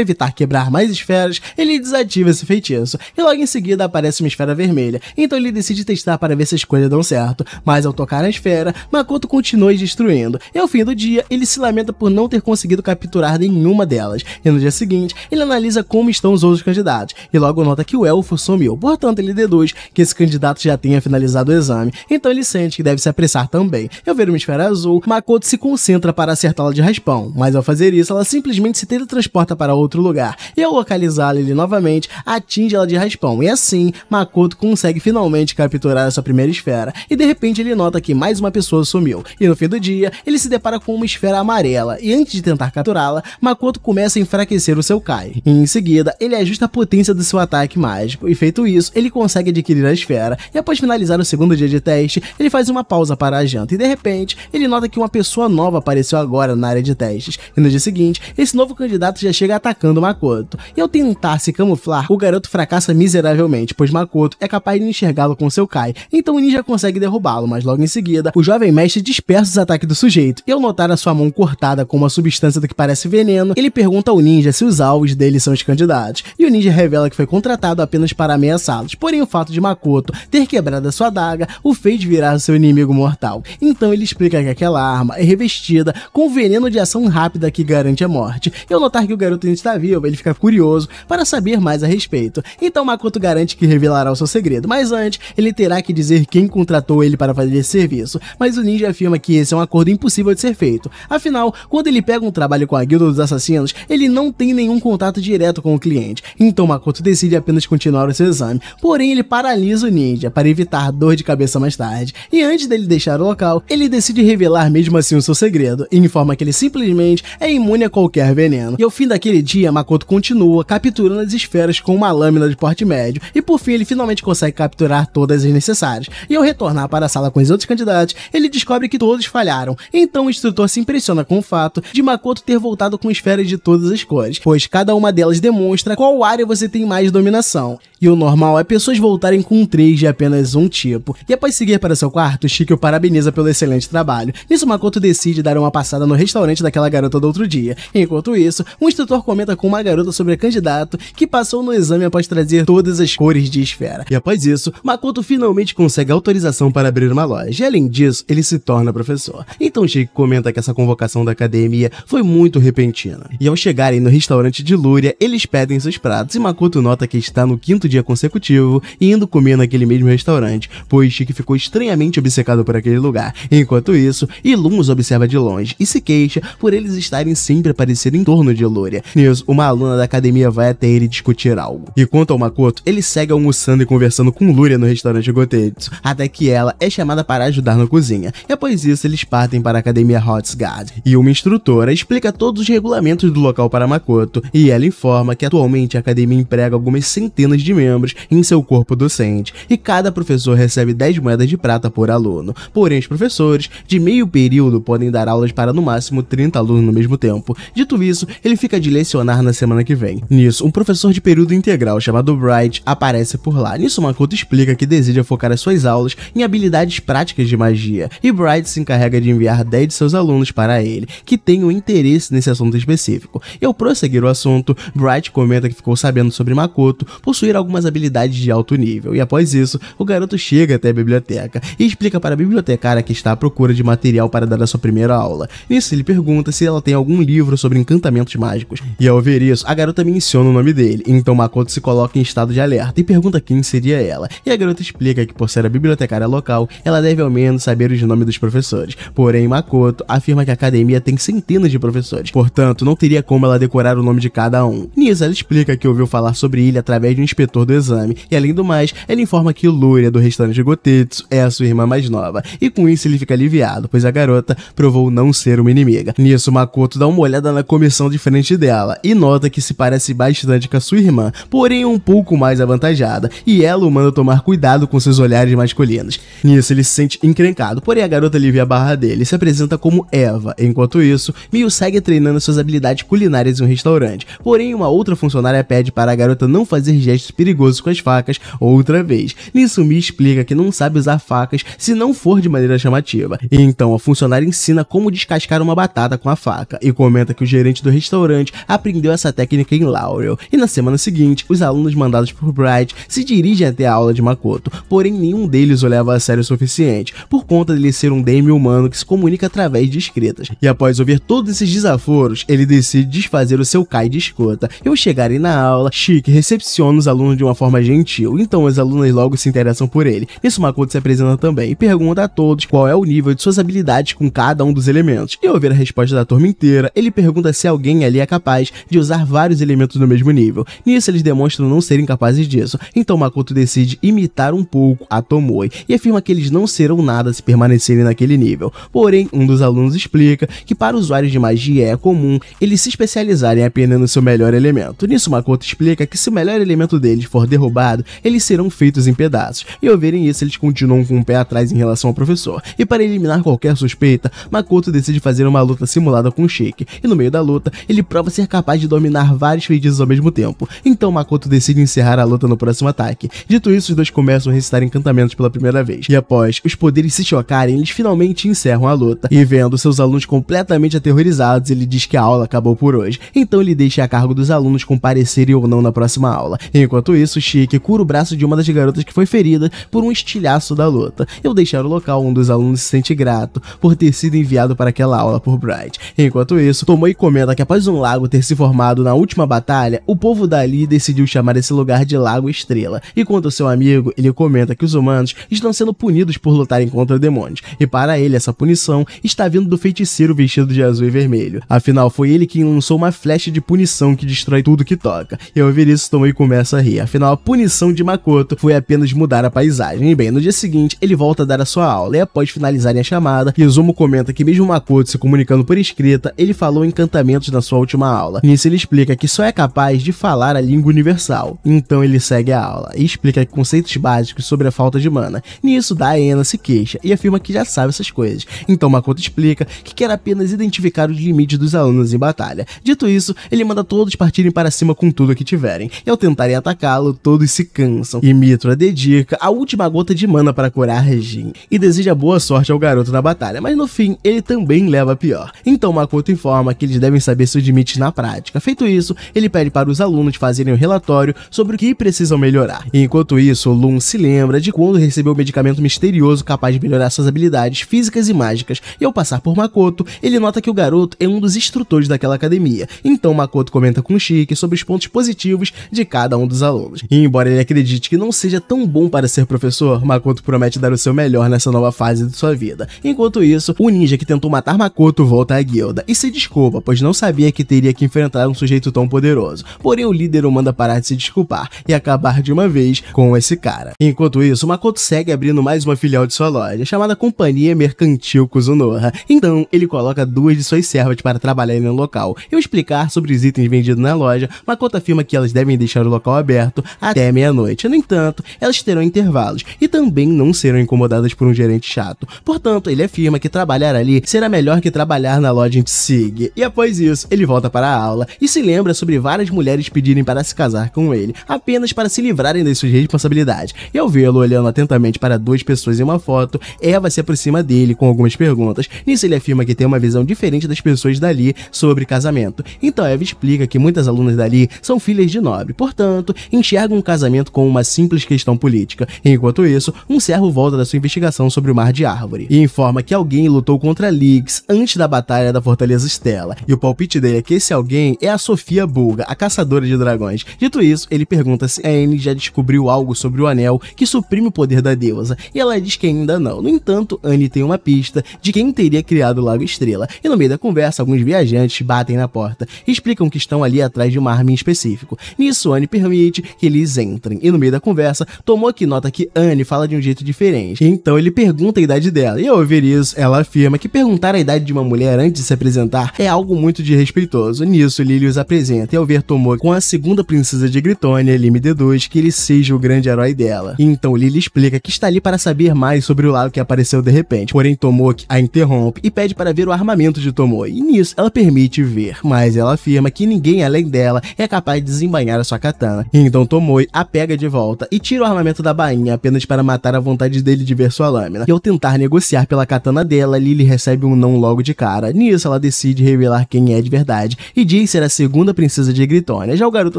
evitar quebrar mais esferas, ele desativa esse feitiço. E logo em seguida aparece uma esfera vermelha, então ele decide testar para ver se as coisas dão certo. Mas ao tocar na esfera, Makoto continua destruindo. E ao fim do dia, ele se lamenta por não ter conseguido capturar nenhuma delas. E no dia seguinte, ele analisa como estão os outros candidatos, e logo nota que o elfo sumiu. Portanto, ele deduz que esse candidato já tenha finalizado o exame, então ele sente que deve se apressar também. Eu ver uma esfera azul Azul, Makoto se concentra para acertá-la de raspão, mas ao fazer isso, ela simplesmente se teletransporta para outro lugar, e ao localizá-la ele novamente, atinge ela de raspão, e assim, Makoto consegue finalmente capturar essa primeira esfera, e de repente ele nota que mais uma pessoa sumiu, e no fim do dia, ele se depara com uma esfera amarela, e antes de tentar capturá-la, Makoto começa a enfraquecer o seu Kai, e em seguida, ele ajusta a potência do seu ataque mágico, e feito isso, ele consegue adquirir a esfera, e após finalizar o segundo dia de teste, ele faz uma pausa para a janta, e de repente, ele nota que uma pessoa nova apareceu agora na área de testes, e no dia seguinte, esse novo candidato já chega atacando Makoto. E ao tentar se camuflar, o garoto fracassa miseravelmente, pois Makoto é capaz de enxergá-lo com seu Kai, então o ninja consegue derrubá-lo, mas logo em seguida, o jovem mestre dispersa os ataques do sujeito, e ao notar a sua mão cortada com uma substância do que parece veneno, ele pergunta ao ninja se os alvos dele são os candidatos, e o ninja revela que foi contratado apenas para ameaçá-los, porém o fato de Makoto ter quebrado a sua daga o fez virar seu inimigo mortal. Então ele explica que aquela arma é revestida com veneno de ação rápida que garante a morte. E ao notar que o garoto ainda está vivo, ele fica curioso para saber mais a respeito. Então Makoto garante que revelará o seu segredo, mas antes ele terá que dizer quem contratou ele para fazer esse serviço. Mas o ninja afirma que esse é um acordo impossível de ser feito. Afinal, quando ele pega um trabalho com a guilda dos assassinos, ele não tem nenhum contato direto com o cliente. Então Makoto decide apenas continuar o seu exame. Porém, ele paralisa o ninja para evitar dor de cabeça mais tarde. E antes dele deixar o local, ele decide revelar revelar mesmo assim o seu segredo e informa que ele simplesmente é imune a qualquer veneno. E ao fim daquele dia, Makoto continua capturando as esferas com uma lâmina de porte médio e por fim ele finalmente consegue capturar todas as necessárias. E ao retornar para a sala com os outros candidatos, ele descobre que todos falharam. Então o instrutor se impressiona com o fato de Makoto ter voltado com esferas de todas as cores, pois cada uma delas demonstra qual área você tem mais dominação. E o normal é pessoas voltarem com três de apenas um tipo. E após seguir para seu quarto, Chico parabeniza pelo excelente trabalho Nisso, Makoto decide dar uma passada no restaurante daquela garota do outro dia. Enquanto isso, um instrutor comenta com uma garota sobre a candidato que passou no exame após trazer todas as cores de esfera. E após isso, Makoto finalmente consegue autorização para abrir uma loja. E além disso, ele se torna professor. Então Chico comenta que essa convocação da academia foi muito repentina. E ao chegarem no restaurante de Lúria, eles pedem seus pratos e Makoto nota que está no quinto dia consecutivo e indo comer naquele mesmo restaurante, pois Chico ficou estranhamente obcecado por aquele lugar. Enquanto isso, espaço e Lum os observa de longe e se queixa por eles estarem sempre aparecendo em torno de Lúria. Nisso, uma aluna da academia vai até ele discutir algo. E quanto ao Makoto, ele segue almoçando e conversando com Lúria no restaurante Gotetsu, até que ela é chamada para ajudar na cozinha. E após isso, eles partem para a academia Hot's E uma instrutora explica todos os regulamentos do local para Makoto, e ela informa que atualmente a academia emprega algumas centenas de membros em seu corpo docente, e cada professor recebe 10 moedas de prata por aluno. Porém, os professores de meio período podem dar aulas para no máximo 30 alunos no mesmo tempo. Dito isso, ele fica de lecionar na semana que vem. Nisso, um professor de período integral chamado Bright aparece por lá. Nisso, Makoto explica que deseja focar as suas aulas em habilidades práticas de magia, e Bright se encarrega de enviar 10 de seus alunos para ele, que tenham um interesse nesse assunto específico. E ao prosseguir o assunto, Bright comenta que ficou sabendo sobre Makoto possuir algumas habilidades de alto nível, e após isso, o garoto chega até a biblioteca e explica para a bibliotecária que está à procura de materiais material para dar a sua primeira aula. Nisso, ele pergunta se ela tem algum livro sobre encantamentos mágicos. E ao ver isso, a garota menciona o nome dele, então Makoto se coloca em estado de alerta e pergunta quem seria ela. E a garota explica que, por ser a bibliotecária local, ela deve ao menos saber os nomes dos professores. Porém, Makoto afirma que a academia tem centenas de professores, portanto, não teria como ela decorar o nome de cada um. Nisso, ela explica que ouviu falar sobre ele através de um inspetor do exame, e além do mais, ela informa que Lúria, do restaurante Gotetsu, é a sua irmã mais nova, e com isso ele fica aliviado, pois a garota provou não ser uma inimiga. Nisso, Makoto dá uma olhada na comissão de frente dela e nota que se parece bastante com a sua irmã, porém um pouco mais avantajada, e ela o manda tomar cuidado com seus olhares masculinos. Nisso, ele se sente encrencado, porém a garota alivia a barra dele e se apresenta como Eva. Enquanto isso, Miu segue treinando suas habilidades culinárias em um restaurante, porém uma outra funcionária pede para a garota não fazer gestos perigosos com as facas outra vez. Nisso, Mi explica que não sabe usar facas se não for de maneira chamativa. Então, então, a funcionária ensina como descascar uma batata com a faca e comenta que o gerente do restaurante aprendeu essa técnica em Laurel. E na semana seguinte, os alunos mandados por Bright se dirigem até a aula de Makoto, porém nenhum deles o leva a sério o suficiente, por conta dele ser um demi humano que se comunica através de escritas. E após ouvir todos esses desaforos, ele decide desfazer o seu Kai de escuta. E ao chegarem na aula, Chique recepciona os alunos de uma forma gentil, então as alunas logo se interessam por ele. Nisso Makoto se apresenta também e pergunta a todos qual é o nível de suas habilidades habilidade com cada um dos elementos. E ao ver a resposta da turma inteira, ele pergunta se alguém ali é capaz de usar vários elementos no mesmo nível. Nisso eles demonstram não serem capazes disso, então Makoto decide imitar um pouco a Tomoe e afirma que eles não serão nada se permanecerem naquele nível. Porém, um dos alunos explica que para usuários de magia é comum eles se especializarem apenas no seu melhor elemento. Nisso Makoto explica que se o melhor elemento deles for derrubado, eles serão feitos em pedaços. E ao verem isso, eles continuam com o um pé atrás em relação ao professor. E para eliminar qualquer qualquer suspeita, Makoto decide fazer uma luta simulada com Shake, e no meio da luta, ele prova ser capaz de dominar vários feitiços ao mesmo tempo. Então Makoto decide encerrar a luta no próximo ataque. Dito isso, os dois começam a recitar encantamentos pela primeira vez, e após os poderes se chocarem, eles finalmente encerram a luta, e vendo seus alunos completamente aterrorizados, ele diz que a aula acabou por hoje, então ele deixa a cargo dos alunos comparecerem ou não na próxima aula. Enquanto isso, Shake cura o braço de uma das garotas que foi ferida por um estilhaço da luta. Eu deixar o local, um dos alunos se sente grato grato por ter sido enviado para aquela aula por Bright. Enquanto isso, Tomoe comenta que após um lago ter se formado na última batalha, o povo dali decidiu chamar esse lugar de Lago Estrela. E quanto ao seu amigo, ele comenta que os humanos estão sendo punidos por lutarem contra demônios. E para ele, essa punição está vindo do feiticeiro vestido de azul e vermelho. Afinal, foi ele quem lançou uma flecha de punição que destrói tudo que toca. E ao ver isso, Tomoe começa a rir. Afinal, a punição de Makoto foi apenas mudar a paisagem. E bem, no dia seguinte, ele volta a dar a sua aula e após finalizarem a chamada, passada, Kizumo comenta que mesmo Makoto se comunicando por escrita, ele falou encantamentos na sua última aula. Nisso ele explica que só é capaz de falar a língua universal. Então ele segue a aula e explica conceitos básicos sobre a falta de mana. Nisso Daena se queixa e afirma que já sabe essas coisas. Então Makoto explica que quer apenas identificar os limites dos alunos em batalha. Dito isso, ele manda todos partirem para cima com tudo que tiverem. E ao tentarem atacá-lo, todos se cansam. E Mitra dedica a última gota de mana para curar Jin e deseja boa sorte ao garoto da na batalha, mas no fim ele também leva a pior. Então Makoto informa que eles devem saber seus limites na prática. Feito isso, ele pede para os alunos fazerem um relatório sobre o que precisam melhorar. E enquanto isso, Lun se lembra de quando recebeu um medicamento misterioso capaz de melhorar suas habilidades físicas e mágicas, e ao passar por Makoto, ele nota que o garoto é um dos instrutores daquela academia. Então Makoto comenta com Shiki sobre os pontos positivos de cada um dos alunos. E embora ele acredite que não seja tão bom para ser professor, Makoto promete dar o seu melhor nessa nova fase de sua vida. E Enquanto isso, o ninja que tentou matar Makoto volta à guilda e se desculpa, pois não sabia que teria que enfrentar um sujeito tão poderoso. Porém, o líder o manda parar de se desculpar e acabar de uma vez com esse cara. Enquanto isso, Makoto segue abrindo mais uma filial de sua loja, chamada Companhia Mercantil Kuzunoha. Então, ele coloca duas de suas servas para trabalharem no local. E ao explicar sobre os itens vendidos na loja, Makoto afirma que elas devem deixar o local aberto até meia-noite. No entanto, elas terão intervalos e também não serão incomodadas por um gerente chato. Portanto, ele ele afirma que trabalhar ali será melhor que trabalhar na loja em Sig. E após isso, ele volta para a aula e se lembra sobre várias mulheres pedirem para se casar com ele, apenas para se livrarem das suas responsabilidades. E ao vê-lo olhando atentamente para duas pessoas em uma foto, Eva se aproxima dele com algumas perguntas. Nisso ele afirma que tem uma visão diferente das pessoas dali sobre casamento. Então Eva explica que muitas alunas dali são filhas de nobre, portanto, enxergam um casamento como uma simples questão política. Enquanto isso, um servo volta da sua investigação sobre o mar de árvore e informa informa que alguém lutou contra Lix antes da Batalha da Fortaleza Estela, e o palpite dele é que esse alguém é a Sofia Bulga, a caçadora de dragões. Dito isso, ele pergunta se a Anne já descobriu algo sobre o anel que suprime o poder da deusa, e ela diz que ainda não. No entanto, Anne tem uma pista de quem teria criado o Lago Estrela, e no meio da conversa, alguns viajantes batem na porta e explicam que estão ali atrás de uma arma em específico. Nisso, Anne permite que eles entrem, e no meio da conversa, Tomou nota que Anne fala de um jeito diferente. Então ele pergunta a idade dela, e eu ouvi isso, ela afirma que perguntar a idade de uma mulher antes de se apresentar é algo muito desrespeitoso. Nisso, Lilius apresenta e ao ver Tomoe com a segunda princesa de Gritônia, ele me deduz que ele seja o grande herói dela. Então Lily explica que está ali para saber mais sobre o lado que apareceu de repente, porém Tomoki a interrompe e pede para ver o armamento de Tomoe, e nisso ela permite ver, mas ela afirma que ninguém além dela é capaz de desembainhar a sua katana. Então Tomoe a pega de volta e tira o armamento da bainha apenas para matar a vontade dele de ver sua lâmina, e ao tentar negociar pela katana dela, Lily recebe um não logo de cara. Nisso, ela decide revelar quem é de verdade e diz ser a segunda princesa de Gritônia. Já o garoto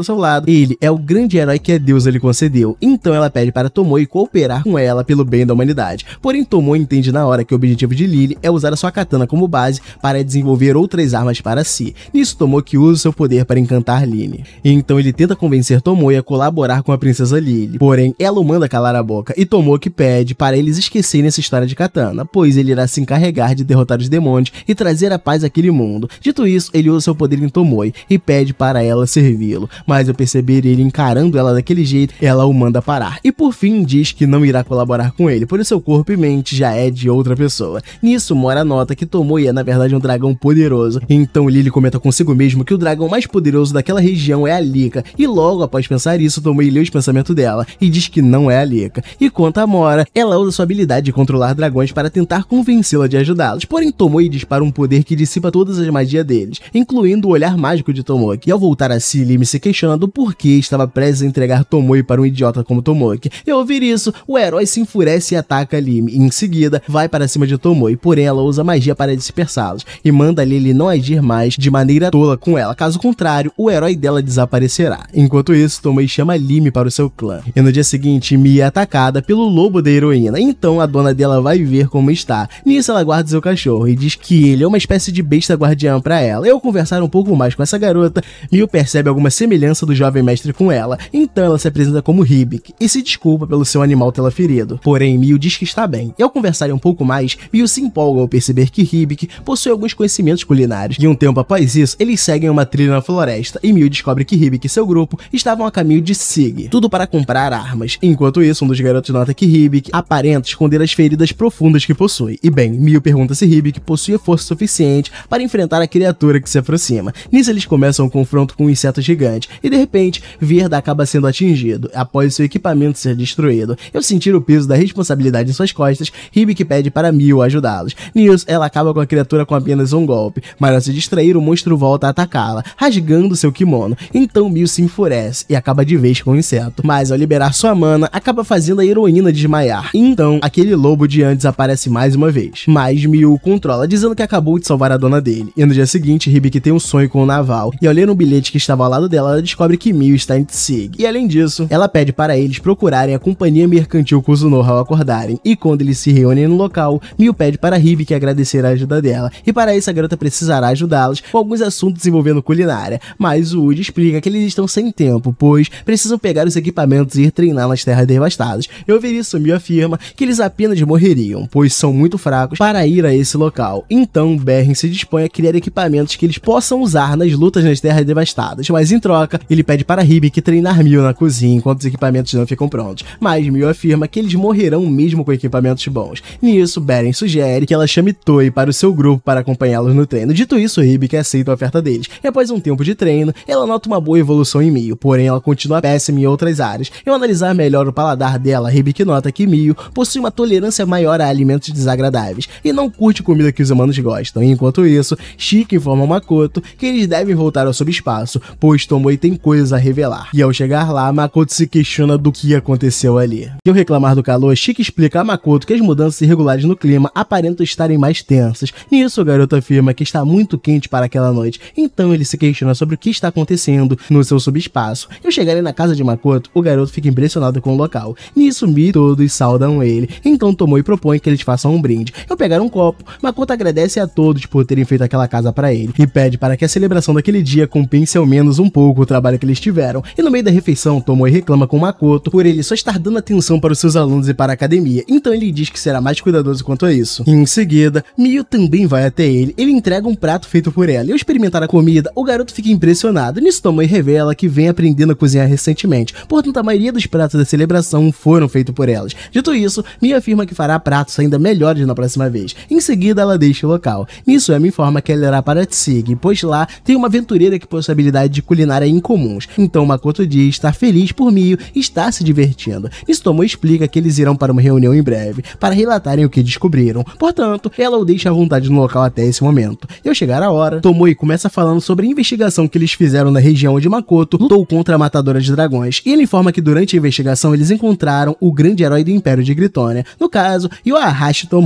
ao seu lado, ele é o grande herói que a é deusa lhe concedeu. Então ela pede para Tomoe cooperar com ela pelo bem da humanidade. Porém, Tomoe entende na hora que o objetivo de Lily é usar a sua katana como base para desenvolver outras armas para si. Nisso, Tomoki usa seu poder para encantar Lily. Então ele tenta convencer Tomoe a colaborar com a princesa Lily. Porém, ela o manda calar a boca e Tomoki pede para eles esquecerem essa história de katana, pois ele irá se encarregar de derrotar os demônios e trazer a paz àquele mundo. Dito isso, ele usa seu poder em Tomoi e pede para ela servi-lo, mas ao perceber ele encarando ela daquele jeito, ela o manda parar. E por fim, diz que não irá colaborar com ele, pois seu corpo e mente já é de outra pessoa. Nisso, Mora nota que Tomoi é na verdade um dragão poderoso, então Lily comenta consigo mesmo que o dragão mais poderoso daquela região é a Lika, e logo após pensar isso, Tomoi lê os pensamentos dela e diz que não é a Lika. E quanto a Mora, ela usa sua habilidade de controlar dragões para tentar convencê-la de ajudá-los, porém Tomoe dispara um poder que dissipa todas as magias deles, incluindo o olhar mágico de Tomoki. E ao voltar a si, Lime se questionando por que estava prestes a entregar Tomoe para um idiota como Tomoki. E ao ouvir isso, o herói se enfurece e ataca Lime, e em seguida vai para cima de Tomoe, porém ela usa magia para dispersá-los, e manda Lily não agir mais de maneira tola com ela, caso contrário, o herói dela desaparecerá. Enquanto isso, Tomoe chama Lime para o seu clã. E no dia seguinte, Mia é atacada pelo lobo da heroína, então a dona dela vai ver como está matar. Tá. Nisso ela guarda seu cachorro e diz que ele é uma espécie de besta guardiã para ela. Eu conversar um pouco mais com essa garota, Mio percebe alguma semelhança do jovem mestre com ela, então ela se apresenta como Hibik e se desculpa pelo seu animal tê-la ferido. Porém, Mio diz que está bem. E ao conversarem um pouco mais, Mio se empolga ao perceber que Hibik possui alguns conhecimentos culinários. E um tempo após isso, eles seguem uma trilha na floresta e Mio descobre que Hibik e seu grupo estavam a caminho de Sig, tudo para comprar armas. Enquanto isso, um dos garotos nota que Hibik aparenta esconder as feridas profundas que possui possui. E bem, Mio pergunta se Hibiki possui a força suficiente para enfrentar a criatura que se aproxima. Nisso eles começam um confronto com um inseto gigante, e de repente, Verda acaba sendo atingido, após seu equipamento ser destruído. Eu sentir o peso da responsabilidade em suas costas, Hibiki pede para Mio ajudá-los. Nisso, ela acaba com a criatura com apenas um golpe, mas ao se distrair, o monstro volta a atacá-la, rasgando seu kimono. Então Mio se enfurece e acaba de vez com o inseto, mas ao liberar sua mana, acaba fazendo a heroína desmaiar. Então, aquele lobo de antes aparece mais mais uma vez. Mas Miu controla, dizendo que acabou de salvar a dona dele. E no dia seguinte, Hibiki tem um sonho com o Naval, e ao ler um bilhete que estava ao lado dela, ela descobre que Miu está em Tsig. E além disso, ela pede para eles procurarem a companhia mercantil Kuzunoha ao acordarem, e quando eles se reúnem no local, Miu pede para Hibiki agradecer a ajuda dela, e para isso a garota precisará ajudá-los com alguns assuntos envolvendo culinária, mas o Woody explica que eles estão sem tempo, pois precisam pegar os equipamentos e ir treinar nas terras devastadas. ao ouvir isso, Miu afirma que eles apenas morreriam, pois são muito fracos para ir a esse local. Então, Beren se dispõe a criar equipamentos que eles possam usar nas lutas nas terras devastadas, mas em troca, ele pede para Hibiki treinar Mio na cozinha enquanto os equipamentos não ficam prontos. Mas Mio afirma que eles morrerão mesmo com equipamentos bons. Nisso, Beren sugere que ela chame Toei para o seu grupo para acompanhá-los no treino. Dito isso, Hibiki aceita a oferta deles. E após um tempo de treino, ela nota uma boa evolução em Mio, porém ela continua péssima em outras áreas. E ao analisar melhor o paladar dela, Hibiki nota que Mio possui uma tolerância maior a alimentos desagradáveis desagradáveis e não curte comida que os humanos gostam. enquanto isso, Chica informa Makoto que eles devem voltar ao subespaço, pois Tomoe tem coisas a revelar. E ao chegar lá, Makoto se questiona do que aconteceu ali. E ao reclamar do calor, Chica explica a Makoto que as mudanças irregulares no clima aparentam estarem mais tensas. Nisso, o garoto afirma que está muito quente para aquela noite, então ele se questiona sobre o que está acontecendo no seu subespaço. E ao chegarem na casa de Makoto, o garoto fica impressionado com o local. Nisso, Mi todos saudam ele, então Tomoe propõe que eles façam um brinde, eu pegar um copo. Makoto agradece a todos por terem feito aquela casa para ele e pede para que a celebração daquele dia compense ao menos um pouco o trabalho que eles tiveram. E no meio da refeição, Tomoe reclama com Makoto por ele só estar dando atenção para os seus alunos e para a academia, então ele diz que será mais cuidadoso quanto a isso. E em seguida, Mio também vai até ele, ele entrega um prato feito por ela e ao experimentar a comida, o garoto fica impressionado. Nisso, Tomoe revela que vem aprendendo a cozinhar recentemente, portanto a maioria dos pratos da celebração foram feitos por elas. Dito isso, Mio afirma que fará pratos ainda melhores na próxima vez. Em seguida, ela deixa o local. Nisso, Emma informa que ela irá para Tsig, pois lá tem uma aventureira que possui habilidades de culinária incomuns. Então, Makoto diz estar feliz por Mio e está se divertindo. Nisso, Tomo explica que eles irão para uma reunião em breve, para relatarem o que descobriram. Portanto, ela o deixa à vontade no local até esse momento. E ao chegar a hora, Tomoi começa falando sobre a investigação que eles fizeram na região onde Makoto lutou contra a matadora de dragões. E ele informa que durante a investigação eles encontraram o grande herói do Império de Gritônia. No caso, Yoahashi Tomoi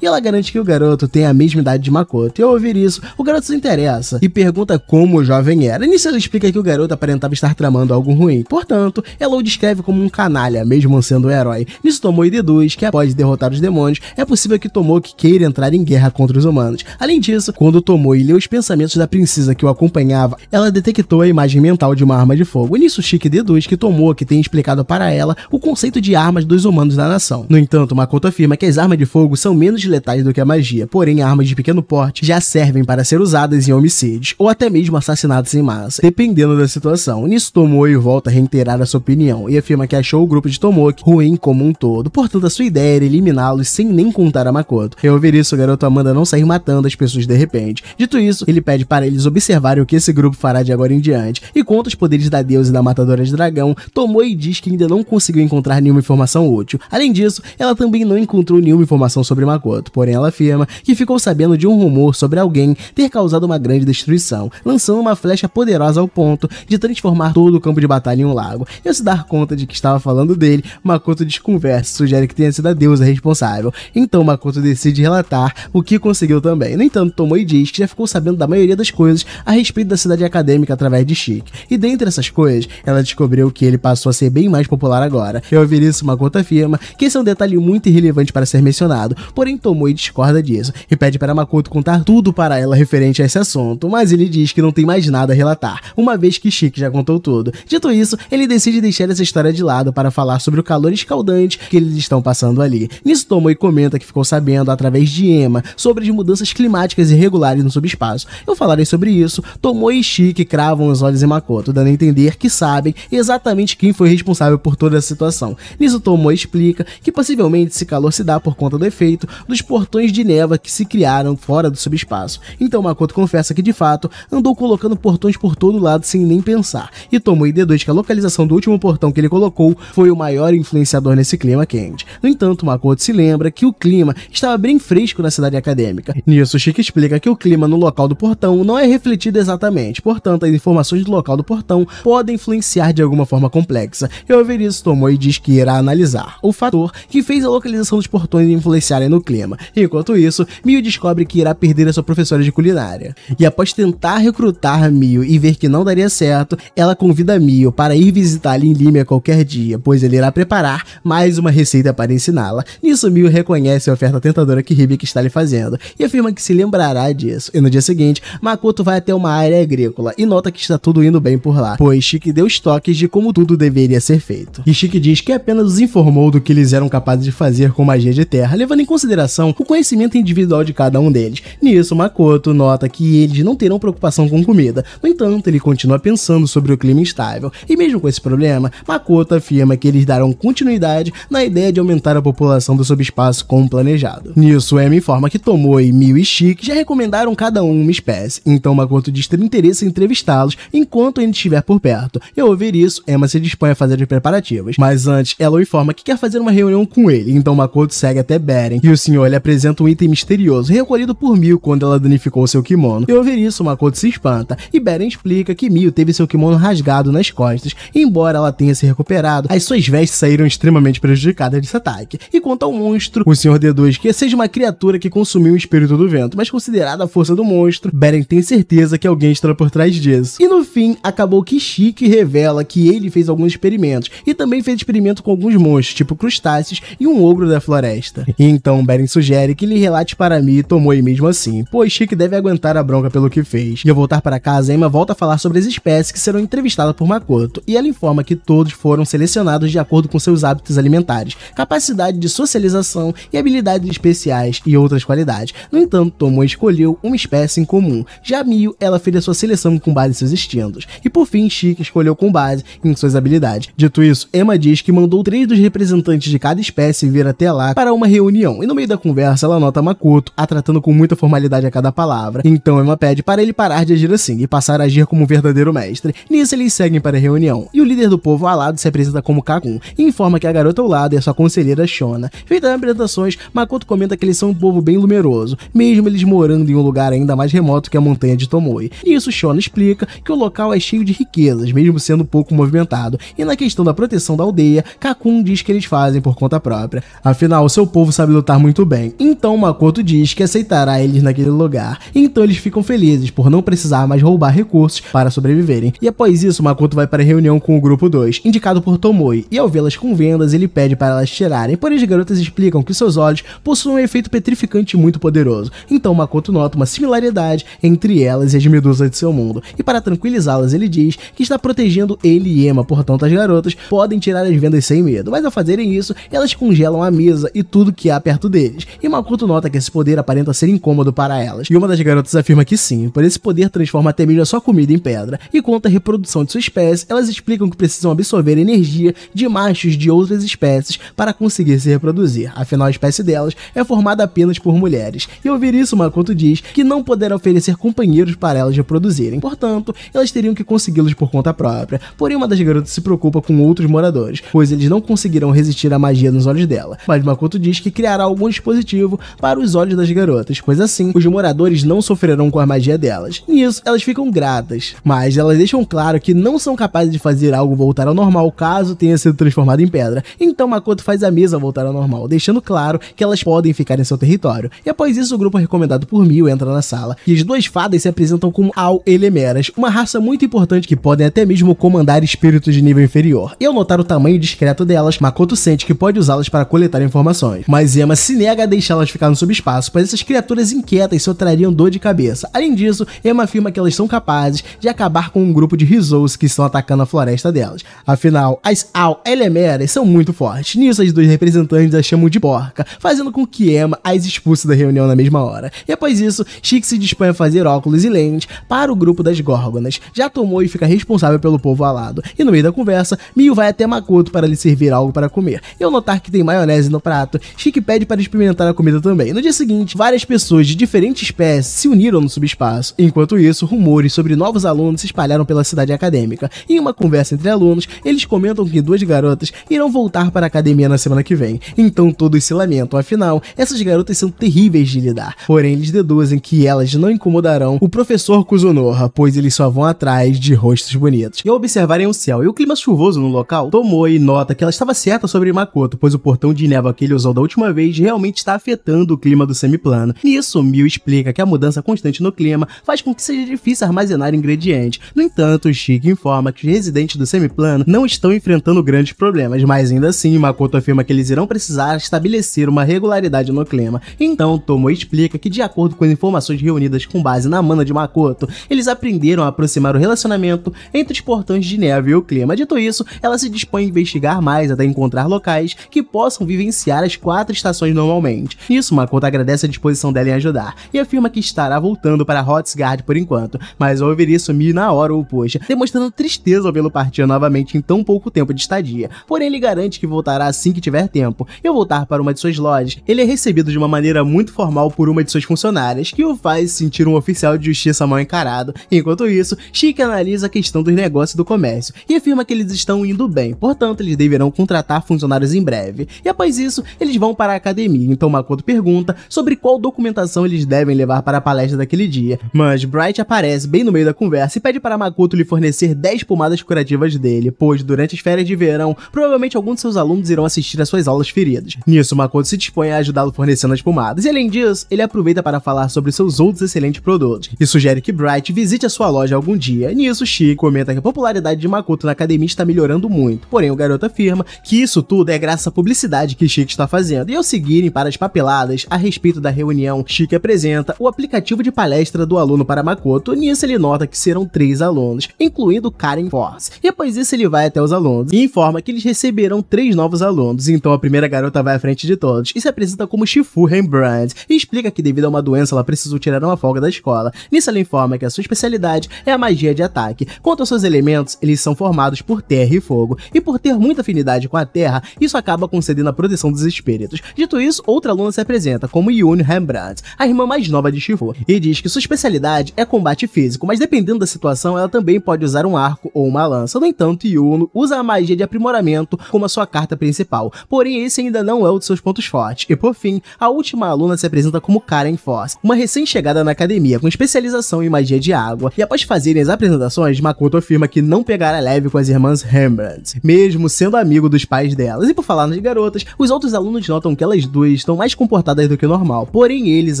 e ela garante que o garoto tem a mesma idade de Makoto. E ao ouvir isso, o garoto se interessa e pergunta como o jovem era. nisso ela explica que o garoto aparentava estar tramando algo ruim, portanto, ela o descreve como um canalha, mesmo sendo um herói. Nisso Tomoe deduz que após derrotar os demônios, é possível que Tomoki queira entrar em guerra contra os humanos. Além disso, quando Tomoe leu os pensamentos da princesa que o acompanhava, ela detectou a imagem mental de uma arma de fogo. nisso Chique deduz que Tomoki tem explicado para ela o conceito de armas dos humanos da nação. No entanto, Makoto afirma que as armas de fogo são menos letais do que a magia, porém armas de pequeno porte já servem para ser usadas em homicídios ou até mesmo assassinatos em massa, dependendo da situação. Nisso Tomoe volta a reiterar a sua opinião e afirma que achou o grupo de Tomoki ruim como um todo, portanto a sua ideia era eliminá-los sem nem contar a Makoto. Eu ouvir isso, o garoto Amanda não sair matando as pessoas de repente. Dito isso, ele pede para eles observarem o que esse grupo fará de agora em diante, e quanto aos poderes da deusa e da matadora de dragão, Tomoe diz que ainda não conseguiu encontrar nenhuma informação útil. Além disso, ela também não encontrou nenhuma informação informação sobre Makoto, porém ela afirma que ficou sabendo de um rumor sobre alguém ter causado uma grande destruição, lançando uma flecha poderosa ao ponto de transformar todo o campo de batalha em um lago. E ao se dar conta de que estava falando dele, Makoto desconversa e sugere que tenha sido a deusa responsável. Então Makoto decide relatar o que conseguiu também. No entanto, Tomoe diz que já ficou sabendo da maioria das coisas a respeito da cidade acadêmica através de Chique. E dentre essas coisas, ela descobriu que ele passou a ser bem mais popular agora. E ao ouvir isso, Makoto afirma que esse é um detalhe muito irrelevante para ser mencionado, porém Tomoe discorda disso e pede para Makoto contar tudo para ela referente a esse assunto, mas ele diz que não tem mais nada a relatar, uma vez que Shiki já contou tudo. Dito isso, ele decide deixar essa história de lado para falar sobre o calor escaldante que eles estão passando ali. Nisso Tomoe comenta que ficou sabendo através de Emma sobre as mudanças climáticas irregulares no subespaço. Eu falarei sobre isso, Tomoe e Shiki cravam os olhos em Makoto, dando a entender que sabem exatamente quem foi responsável por toda a situação. Nisso Tomoe explica que possivelmente esse calor se dá por conta do efeito efeito dos portões de neva que se criaram fora do subespaço. Então Makoto confessa que de fato andou colocando portões por todo lado sem nem pensar, e tomou deduz que a localização do último portão que ele colocou foi o maior influenciador nesse clima quente. No entanto, Makoto se lembra que o clima estava bem fresco na cidade acadêmica. Nisso, Chico explica que o clima no local do portão não é refletido exatamente, portanto, as informações do local do portão podem influenciar de alguma forma complexa. E o Overiço tomou e diz que irá analisar o fator que fez a localização dos portões influenciar influenciarem no clima. Enquanto isso, Mio descobre que irá perder a sua professora de culinária. E após tentar recrutar Mio e ver que não daria certo, ela convida Mio para ir visitar Lin Limia qualquer dia, pois ele irá preparar mais uma receita para ensiná-la. Nisso, Mio reconhece a oferta tentadora que Hibiki está lhe fazendo e afirma que se lembrará disso. E no dia seguinte, Makoto vai até uma área agrícola e nota que está tudo indo bem por lá, pois Chique deu os toques de como tudo deveria ser feito. E Chique diz que apenas os informou do que eles eram capazes de fazer com magia de terra, levando levando em consideração o conhecimento individual de cada um deles. Nisso, Makoto nota que eles não terão preocupação com comida. No entanto, ele continua pensando sobre o clima instável. E mesmo com esse problema, Makoto afirma que eles darão continuidade na ideia de aumentar a população do subespaço como planejado. Nisso, Emma informa que Tomoe, Mil e Chique já recomendaram cada um uma espécie. Então, Makoto diz ter interesse em entrevistá-los enquanto ele estiver por perto. E ao ouvir isso, Emma se dispõe a fazer os preparativos. Mas antes, ela o informa que quer fazer uma reunião com ele. Então, Makoto segue até Beth Eren, e o senhor lhe apresenta um item misterioso recolhido por Mio quando ela danificou seu kimono. E ouvir isso, Makoto se espanta, e Beren explica que Mio teve seu kimono rasgado nas costas, e embora ela tenha se recuperado, as suas vestes saíram extremamente prejudicadas desse ataque. E quanto ao monstro, o senhor deduz que seja uma criatura que consumiu o espírito do vento, mas considerada a força do monstro, Beren tem certeza que alguém está por trás disso. E no fim, acabou que Chique revela que ele fez alguns experimentos, e também fez experimento com alguns monstros, tipo crustáceos e um ogro da floresta. E então, Beren sugere que lhe relate para mim e tomou e mesmo assim, pois Chique deve aguentar a bronca pelo que fez. E ao voltar para casa, Emma volta a falar sobre as espécies que serão entrevistadas por Makoto, e ela informa que todos foram selecionados de acordo com seus hábitos alimentares, capacidade de socialização e habilidades especiais e outras qualidades. No entanto, Tomoe escolheu uma espécie em comum. Já Mio, ela fez a sua seleção com base em seus instintos, e por fim, Chique escolheu com base em suas habilidades. Dito isso, Emma diz que mandou três dos representantes de cada espécie vir até lá para uma reunião reunião, e no meio da conversa ela nota Makoto, a tratando com muita formalidade a cada palavra, então Emma pede para ele parar de agir assim e passar a agir como um verdadeiro mestre. Nisso eles seguem para a reunião, e o líder do povo alado se apresenta como Kakun, e informa que a garota ao lado é sua conselheira Shona. Feita as apresentações, Makoto comenta que eles são um povo bem numeroso, mesmo eles morando em um lugar ainda mais remoto que a montanha de Tomoe. Nisso Shona explica que o local é cheio de riquezas, mesmo sendo pouco movimentado, e na questão da proteção da aldeia, Kakun diz que eles fazem por conta própria. Afinal, seu povo sabe sabe lutar muito bem. Então Makoto diz que aceitará eles naquele lugar. Então eles ficam felizes por não precisar mais roubar recursos para sobreviverem. E após isso, Makoto vai para a reunião com o grupo 2, indicado por Tomoe, e ao vê-las com vendas, ele pede para elas tirarem, porém as garotas explicam que seus olhos possuem um efeito petrificante muito poderoso. Então Makoto nota uma similaridade entre elas e as medusas de seu mundo. E para tranquilizá-las, ele diz que está protegendo ele e Emma, portanto as garotas podem tirar as vendas sem medo, mas ao fazerem isso, elas congelam a mesa e tudo que há estar perto deles, e Makoto nota que esse poder aparenta ser incômodo para elas, e uma das garotas afirma que sim, por esse poder transforma até mesmo a sua comida em pedra, e conta à reprodução de sua espécie, elas explicam que precisam absorver energia de machos de outras espécies para conseguir se reproduzir, afinal a espécie delas é formada apenas por mulheres, e ouvir isso Makoto diz que não poderá oferecer companheiros para elas reproduzirem, portanto, elas teriam que consegui-los por conta própria, porém uma das garotas se preocupa com outros moradores, pois eles não conseguirão resistir à magia nos olhos dela, mas Makoto diz que criar criará algum dispositivo para os olhos das garotas, pois assim os moradores não sofrerão com a magia delas. Nisso, elas ficam gratas, mas elas deixam claro que não são capazes de fazer algo voltar ao normal caso tenha sido transformado em pedra. Então Makoto faz a mesa voltar ao normal, deixando claro que elas podem ficar em seu território. E após isso, o grupo recomendado por Mil entra na sala e as duas fadas se apresentam como Al Elemeras, uma raça muito importante que podem até mesmo comandar espíritos de nível inferior. E ao notar o tamanho discreto delas, Makoto sente que pode usá-las para coletar informações. Mas Zema se nega a deixá-las ficar no subespaço, pois essas criaturas inquietas só trariam dor de cabeça. Além disso, Emma afirma que elas são capazes de acabar com um grupo de risos que estão atacando a floresta delas. Afinal, as Al Elemeras são muito fortes. Nisso, as duas representantes as chamam de porca, fazendo com que Emma as expulse da reunião na mesma hora. E após isso, Chic se dispõe a fazer óculos e lentes para o grupo das Górgonas. Já tomou e fica responsável pelo povo alado. E no meio da conversa, Mio vai até Makoto para lhe servir algo para comer. E ao notar que tem maionese no prato, Chic pede para experimentar a comida também. No dia seguinte, várias pessoas de diferentes espécies se uniram no subespaço. Enquanto isso, rumores sobre novos alunos se espalharam pela cidade acadêmica. Em uma conversa entre alunos, eles comentam que duas garotas irão voltar para a academia na semana que vem. Então todos se lamentam, afinal, essas garotas são terríveis de lidar. Porém, eles deduzem que elas não incomodarão o professor Kuzunoha, pois eles só vão atrás de rostos bonitos. E ao observarem o céu e o clima chuvoso no local, Tomoe nota que ela estava certa sobre Makoto, pois o portão de neva que ele usou da última vez vez realmente está afetando o clima do semiplano. Nisso, Miu explica que a mudança constante no clima faz com que seja difícil armazenar ingredientes. No entanto, Chico informa que os residentes do semiplano não estão enfrentando grandes problemas, mas ainda assim, Makoto afirma que eles irão precisar estabelecer uma regularidade no clima. Então, Tomo explica que, de acordo com as informações reunidas com base na mana de Makoto, eles aprenderam a aproximar o relacionamento entre os portões de neve e o clima. Dito isso, ela se dispõe a investigar mais até encontrar locais que possam vivenciar as quatro estações normalmente. Isso, Makoto agradece a disposição dela em ajudar e afirma que estará voltando para Hotsguard por enquanto, mas ao ouvir isso, Mi na hora o puxa, demonstrando tristeza ao vê-lo partir novamente em tão pouco tempo de estadia. Porém, ele garante que voltará assim que tiver tempo e ao voltar para uma de suas lojas, ele é recebido de uma maneira muito formal por uma de suas funcionárias, que o faz sentir um oficial de justiça mal encarado. Enquanto isso, Chica analisa a questão dos negócios do comércio e afirma que eles estão indo bem, portanto, eles deverão contratar funcionários em breve. E após isso, eles vão para a academia, então Makoto pergunta sobre qual documentação eles devem levar para a palestra daquele dia, mas Bright aparece bem no meio da conversa e pede para Makoto lhe fornecer 10 pomadas curativas dele, pois durante as férias de verão, provavelmente alguns de seus alunos irão assistir às suas aulas feridas. Nisso, Makoto se dispõe a ajudá-lo fornecendo as pomadas, e além disso, ele aproveita para falar sobre seus outros excelentes produtos, e sugere que Bright visite a sua loja algum dia. Nisso, Shi comenta que a popularidade de Makoto na academia está melhorando muito, porém o garoto afirma que isso tudo é graças à publicidade que Chico está fazendo, e ao seguirem para as papeladas a respeito da reunião, Chique apresenta o aplicativo de palestra do aluno para Makoto. Nisso ele nota que serão três alunos, incluindo Karen Force. E após isso ele vai até os alunos e informa que eles receberão três novos alunos. Então a primeira garota vai à frente de todos e se apresenta como Shifu Rembrandt e explica que devido a uma doença ela precisou tirar uma folga da escola. Nisso ela informa que a sua especialidade é a magia de ataque. Quanto aos seus elementos, eles são formados por terra e fogo. E por ter muita afinidade com a terra, isso acaba concedendo a proteção dos espíritos. Dito isso, outra aluna se apresenta como Yune Rembrandt, a irmã mais nova de Shifu, e diz que sua especialidade é combate físico, mas dependendo da situação, ela também pode usar um arco ou uma lança. No entanto, Yuno usa a magia de aprimoramento como a sua carta principal, porém esse ainda não é um de seus pontos fortes. E por fim, a última aluna se apresenta como Karen Fosse, uma recém-chegada na academia com especialização em magia de água, e após fazerem as apresentações, Makoto afirma que não pegará leve com as irmãs Rembrandt, mesmo sendo amigo dos pais delas. E por falar nas garotas, os outros alunos notam que elas duas estão mais comportadas do que o normal, porém eles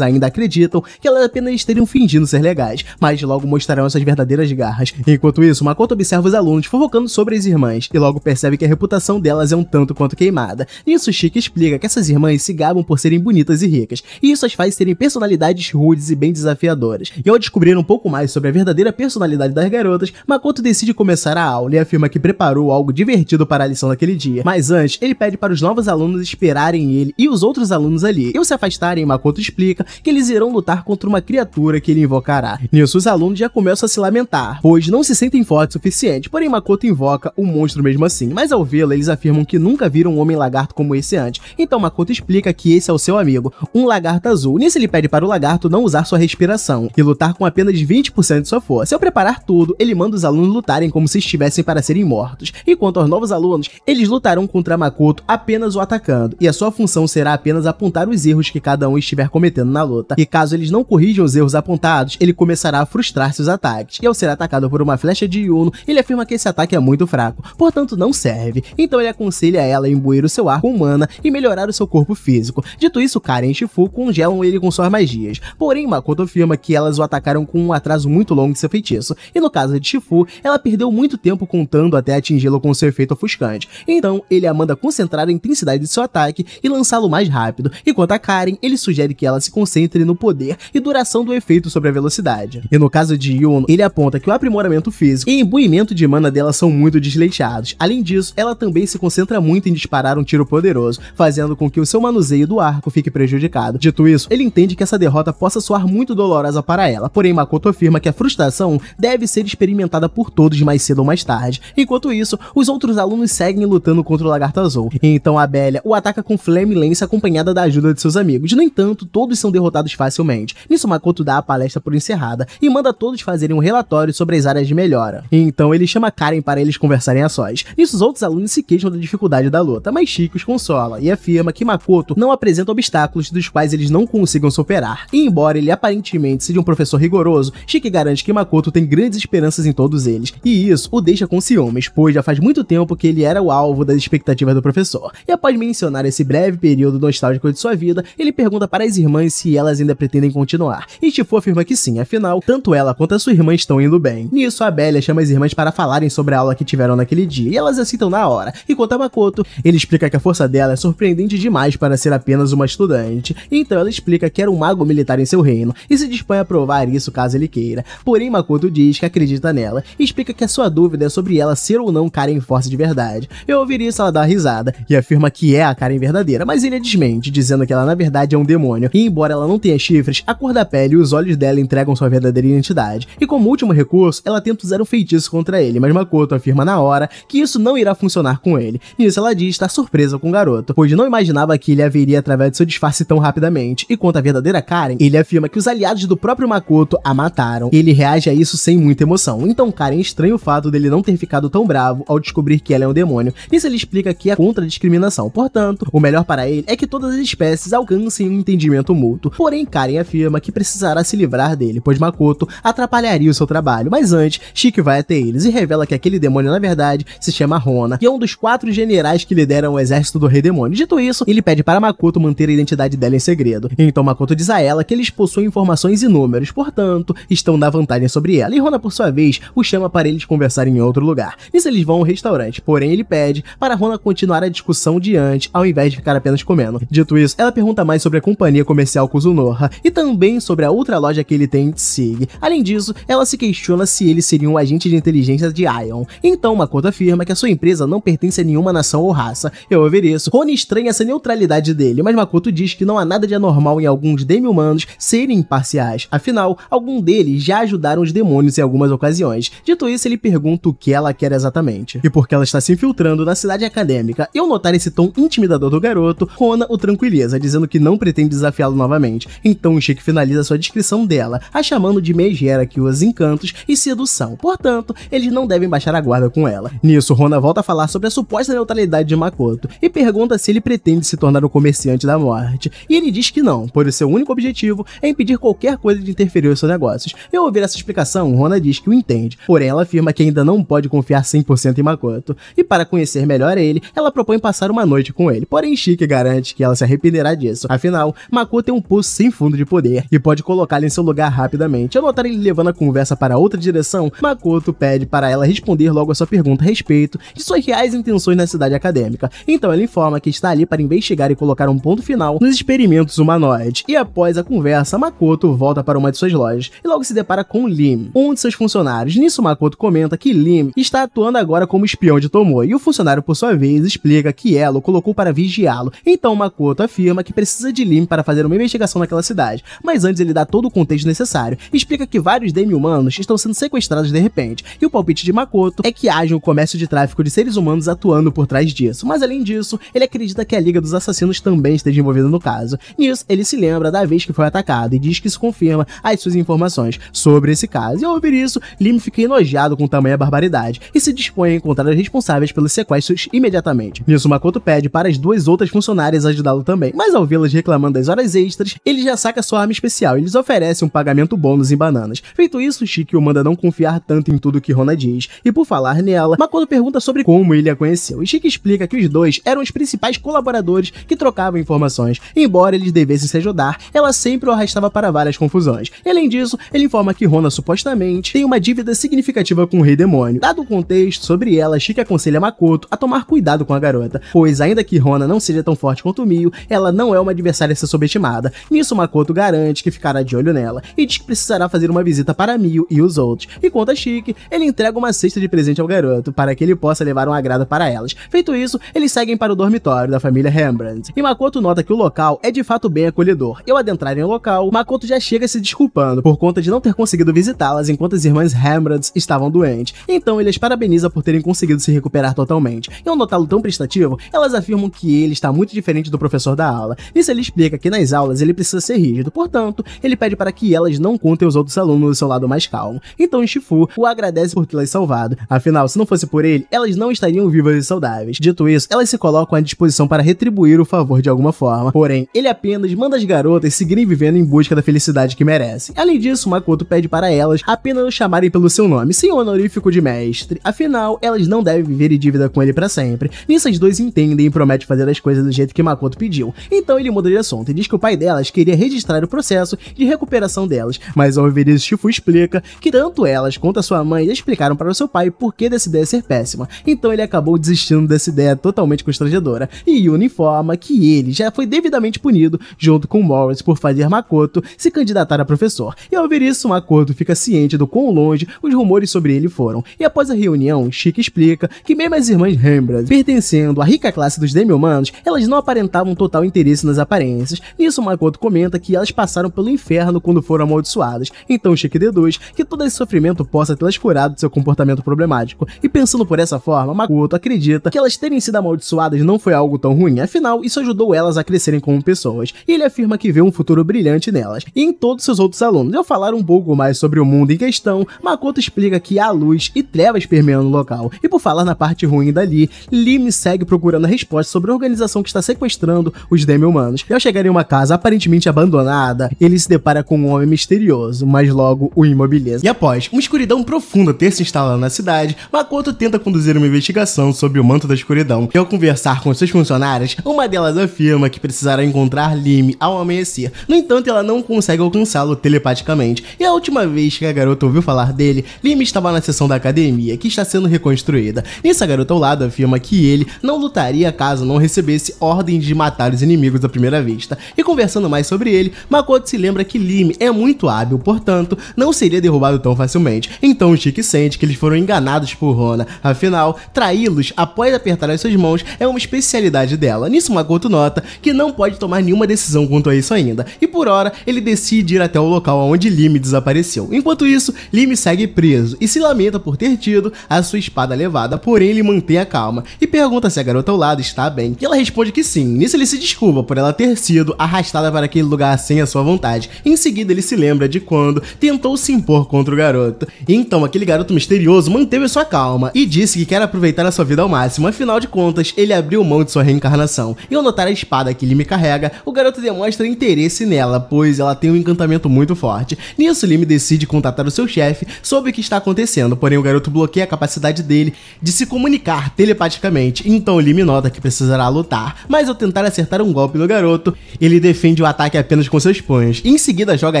ainda acreditam que elas apenas estariam fingindo ser legais, mas logo mostrarão essas verdadeiras garras. Enquanto isso, Makoto observa os alunos fofocando sobre as irmãs e logo percebe que a reputação delas é um tanto quanto queimada. Nisso, chique explica que essas irmãs se gabam por serem bonitas e ricas, e isso as faz serem personalidades rudes e bem desafiadoras. E ao descobrir um pouco mais sobre a verdadeira personalidade das garotas, Makoto decide começar a aula e afirma que preparou algo divertido para a lição daquele dia. Mas antes, ele pede para os novos alunos esperarem ele e os outros alunos ali. Eu ao se afastarem, Makoto explica que eles irão lutar contra uma criatura que ele invocará. Nisso, os alunos já começam a se lamentar, pois não se sentem fortes o suficiente, porém Makoto invoca o um monstro mesmo assim. Mas ao vê-lo, eles afirmam que nunca viram um homem lagarto como esse antes, então Makoto explica que esse é o seu amigo, um lagarto azul. Nisso, ele pede para o lagarto não usar sua respiração e lutar com apenas 20% de sua força. Ao preparar tudo, ele manda os alunos lutarem como se estivessem para serem mortos. Enquanto aos novos alunos, eles lutarão contra Makoto apenas o atacando, e a sua função missão será apenas apontar os erros que cada um estiver cometendo na luta, e caso eles não corrijam os erros apontados, ele começará a frustrar seus ataques. E ao ser atacado por uma flecha de Yuno, ele afirma que esse ataque é muito fraco, portanto não serve. Então ele aconselha ela a imbuir o seu ar com mana e melhorar o seu corpo físico. Dito isso, Karen e Shifu congelam ele com suas magias. Porém, Makoto afirma que elas o atacaram com um atraso muito longo de seu feitiço, e no caso de Shifu, ela perdeu muito tempo contando até atingi-lo com seu efeito ofuscante. Então, ele a manda concentrar a intensidade de seu ataque e lançar alcançá-lo mais rápido, e a Karen, ele sugere que ela se concentre no poder e duração do efeito sobre a velocidade. E no caso de Yuno, ele aponta que o aprimoramento físico e imbuimento de mana dela são muito desleixados. Além disso, ela também se concentra muito em disparar um tiro poderoso, fazendo com que o seu manuseio do arco fique prejudicado. Dito isso, ele entende que essa derrota possa soar muito dolorosa para ela, porém Makoto afirma que a frustração deve ser experimentada por todos mais cedo ou mais tarde. Enquanto isso, os outros alunos seguem lutando contra o Lagarto Azul. Então a Bélia o ataca com Flame violência acompanhada da ajuda de seus amigos. No entanto, todos são derrotados facilmente. Nisso, Makoto dá a palestra por encerrada e manda todos fazerem um relatório sobre as áreas de melhora. Então, ele chama Karen para eles conversarem a sós. Nisso, os outros alunos se queixam da dificuldade da luta, mas Chico os consola e afirma que Makoto não apresenta obstáculos dos quais eles não consigam superar. E embora ele aparentemente seja um professor rigoroso, Chico garante que Makoto tem grandes esperanças em todos eles, e isso o deixa com ciúmes, pois já faz muito tempo que ele era o alvo das expectativas do professor. E após mencionar esse breve período nostálgico de sua vida, ele pergunta para as irmãs se elas ainda pretendem continuar. E Tifu afirma que sim, afinal, tanto ela quanto a sua irmã estão indo bem. Nisso, a Bélia chama as irmãs para falarem sobre a aula que tiveram naquele dia, e elas aceitam na hora. E quanto a Makoto, ele explica que a força dela é surpreendente demais para ser apenas uma estudante. Então ela explica que era um mago militar em seu reino, e se dispõe a provar isso caso ele queira. Porém, Makoto diz que acredita nela, e explica que a sua dúvida é sobre ela ser ou não Karen Force de verdade. Eu ouvir isso, ela dá uma risada, e afirma que é a Karen verdadeira, mas ele a desmente, dizendo que ela na verdade é um demônio, e embora ela não tenha chifres, a cor da pele e os olhos dela entregam sua verdadeira identidade, e como último recurso, ela tenta usar um feitiço contra ele, mas Makoto afirma na hora que isso não irá funcionar com ele. Nisso ela diz estar surpresa com o garoto, pois não imaginava que ele haveria através de seu disfarce tão rapidamente, e quanto à verdadeira Karen, ele afirma que os aliados do próprio Makoto a mataram. Ele reage a isso sem muita emoção, então Karen estranha o fato dele não ter ficado tão bravo ao descobrir que ela é um demônio. Nisso ele explica que é contra a discriminação, portanto, o melhor para para ele é que todas as espécies alcancem um entendimento mútuo, porém Karen afirma que precisará se livrar dele, pois Makoto atrapalharia o seu trabalho. Mas antes, Chique vai até eles e revela que aquele demônio na verdade se chama Rona, e é um dos quatro generais que lideram o exército do Rei Demônio. Dito isso, ele pede para Makoto manter a identidade dela em segredo. Então Makoto diz a ela que eles possuem informações e números, portanto, estão na vantagem sobre ela. E Rona, por sua vez, o chama para eles conversarem em outro lugar. Nisso eles vão ao restaurante, porém ele pede para Rona continuar a discussão diante, ao invés de ficar apenas apenas comendo. Dito isso, ela pergunta mais sobre a companhia comercial Kuzunoha e também sobre a outra loja que ele tem em Sig. Além disso, ela se questiona se ele seria um agente de inteligência de Ion. Então, Makoto afirma que a sua empresa não pertence a nenhuma nação ou raça. Eu isso. Rony estranha essa neutralidade dele, mas Makoto diz que não há nada de anormal em alguns demi-humanos serem imparciais. Afinal, algum deles já ajudaram os demônios em algumas ocasiões. Dito isso, ele pergunta o que ela quer exatamente e porque ela está se infiltrando na cidade acadêmica. Eu notar esse tom intimidador do garoto, Rona o tranquiliza, dizendo que não pretende desafiá-lo novamente. Então Chique finaliza sua descrição dela, a chamando de megera que usa encantos e sedução. Portanto, eles não devem baixar a guarda com ela. Nisso, Rona volta a falar sobre a suposta neutralidade de Makoto e pergunta se ele pretende se tornar o comerciante da morte. E ele diz que não, pois seu único objetivo é impedir qualquer coisa de interferir em seus negócios. E ao ouvir essa explicação, Rona diz que o entende, porém ela afirma que ainda não pode confiar 100% em Makoto. E para conhecer melhor ele, ela propõe passar uma noite com ele. Porém, Chique garante que ela se arrependerá disso. Afinal, Makoto tem um poço sem fundo de poder e pode colocá-la em seu lugar rapidamente. Ao notar ele levando a conversa para outra direção, Makoto pede para ela responder logo a sua pergunta a respeito de suas reais intenções na cidade acadêmica. Então ela informa que está ali para investigar e colocar um ponto final nos experimentos humanoides. E após a conversa, Makoto volta para uma de suas lojas e logo se depara com Lim, um de seus funcionários. Nisso, Makoto comenta que Lim está atuando agora como espião de Tomoe e o funcionário, por sua vez, explica que ela o colocou para vigiá-lo então Makoto afirma que precisa de Lim para fazer uma investigação naquela cidade, mas antes ele dá todo o contexto necessário e explica que vários demi-humanos estão sendo sequestrados de repente, e o palpite de Makoto é que haja um comércio de tráfico de seres humanos atuando por trás disso, mas além disso, ele acredita que a Liga dos Assassinos também esteja envolvida no caso. Nisso, ele se lembra da vez que foi atacado e diz que isso confirma as suas informações sobre esse caso, e ao ouvir isso, Lim fica enojado com tamanha barbaridade e se dispõe a encontrar os responsáveis pelos sequestros imediatamente. Nisso, Makoto pede para as duas outras funcionárias funcionárias ajudá-lo também. Mas ao vê-las reclamando das horas extras, ele já saca sua arma especial e lhes oferece um pagamento bônus em bananas. Feito isso, Chique o manda não confiar tanto em tudo que Rona diz. E por falar nela, Makoto pergunta sobre como ele a conheceu. E Chique explica que os dois eram os principais colaboradores que trocavam informações. Embora eles devessem se ajudar, ela sempre o arrastava para várias confusões. E, além disso, ele informa que Rona supostamente tem uma dívida significativa com o Rei Demônio. Dado o contexto sobre ela, Chique aconselha Makoto a tomar cuidado com a garota, pois ainda que Rona não seja tão forte quanto o Mio, ela não é uma adversária a ser subestimada. Nisso, Makoto garante que ficará de olho nela e diz que precisará fazer uma visita para Mio e os outros. Enquanto a Chique, ele entrega uma cesta de presente ao garoto para que ele possa levar um agrado para elas. Feito isso, eles seguem para o dormitório da família Rembrandt. E Makoto nota que o local é de fato bem acolhedor. Eu adentrarem um local, Makoto já chega se desculpando por conta de não ter conseguido visitá-las enquanto as irmãs Rembrandt estavam doentes. Então ele as parabeniza por terem conseguido se recuperar totalmente. E ao notá-lo tão prestativo, elas afirmam que ele está muito muito diferente do professor da aula. Isso ele explica que nas aulas ele precisa ser rígido, portanto, ele pede para que elas não contem os outros alunos do seu lado mais calmo. Então Shifu o agradece por tê-las salvado, afinal, se não fosse por ele, elas não estariam vivas e saudáveis. Dito isso, elas se colocam à disposição para retribuir o favor de alguma forma, porém, ele apenas manda as garotas seguirem vivendo em busca da felicidade que merecem. Além disso, Makoto pede para elas apenas o chamarem pelo seu nome, sem honorífico de mestre, afinal, elas não devem viver em dívida com ele para sempre. Nisso as duas entendem e prometem fazer as coisas do jeito que Makoto pediu. Então ele muda de assunto e diz que o pai delas queria registrar o processo de recuperação delas, mas ao ouvir isso, Shifu explica que tanto elas quanto a sua mãe explicaram para o seu pai por que dessa ideia ser péssima, então ele acabou desistindo dessa ideia totalmente constrangedora, e Yuna informa que ele já foi devidamente punido junto com Morris por fazer Makoto se candidatar a professor, e ao ouvir isso, Makoto fica ciente do quão longe os rumores sobre ele foram, e após a reunião, Chico explica que mesmo as irmãs Rembrandt, pertencendo à rica classe dos demi-humanos, elas elas não aparentavam total interesse nas aparências. Nisso, Makoto comenta que elas passaram pelo inferno quando foram amaldiçoadas. Então, Shiki deduz que todo esse sofrimento possa tê-las furado de seu comportamento problemático. E pensando por essa forma, Makoto acredita que elas terem sido amaldiçoadas não foi algo tão ruim, afinal, isso ajudou elas a crescerem como pessoas. E ele afirma que vê um futuro brilhante nelas e em todos seus outros alunos. Ao falar um pouco mais sobre o mundo em questão, Makoto explica que há luz e trevas permeando o local. E por falar na parte ruim dali, Lim segue procurando a resposta sobre a organização que que está sequestrando os demi-humanos. E ao chegar em uma casa aparentemente abandonada, ele se depara com um homem misterioso, mas logo o imobiliza. E após uma escuridão profunda ter se instalado na cidade, Makoto tenta conduzir uma investigação sobre o manto da escuridão. E ao conversar com seus funcionários, uma delas afirma que precisará encontrar Lime ao amanhecer. No entanto, ela não consegue alcançá-lo telepaticamente. E a última vez que a garota ouviu falar dele, Lime estava na sessão da academia, que está sendo reconstruída. Nessa garota ao lado afirma que ele não lutaria caso não recebesse ordens de matar os inimigos à primeira vista. E conversando mais sobre ele, Makoto se lembra que Lime é muito hábil, portanto, não seria derrubado tão facilmente. Então Chique sente que eles foram enganados por Rona. Afinal, traí-los após apertar as suas mãos é uma especialidade dela. Nisso Makoto nota que não pode tomar nenhuma decisão quanto a isso ainda. E por hora, ele decide ir até o local onde Lime desapareceu. Enquanto isso, Lime segue preso e se lamenta por ter tido a sua espada levada, porém ele mantém a calma e pergunta se a garota ao lado está bem. E ela responde responde que sim. Nisso ele se desculpa por ela ter sido arrastada para aquele lugar sem a sua vontade. Em seguida ele se lembra de quando tentou se impor contra o garoto. Então aquele garoto misterioso manteve sua calma e disse que quer aproveitar a sua vida ao máximo. Afinal de contas, ele abriu mão de sua reencarnação. E ao notar a espada que Lime carrega, o garoto demonstra interesse nela, pois ela tem um encantamento muito forte. Nisso Lime decide contatar o seu chefe sobre o que está acontecendo, porém o garoto bloqueia a capacidade dele de se comunicar telepaticamente. Então Lime nota que precisará lutar mas ao tentar acertar um golpe no garoto, ele defende o ataque apenas com seus punhos. Em seguida, joga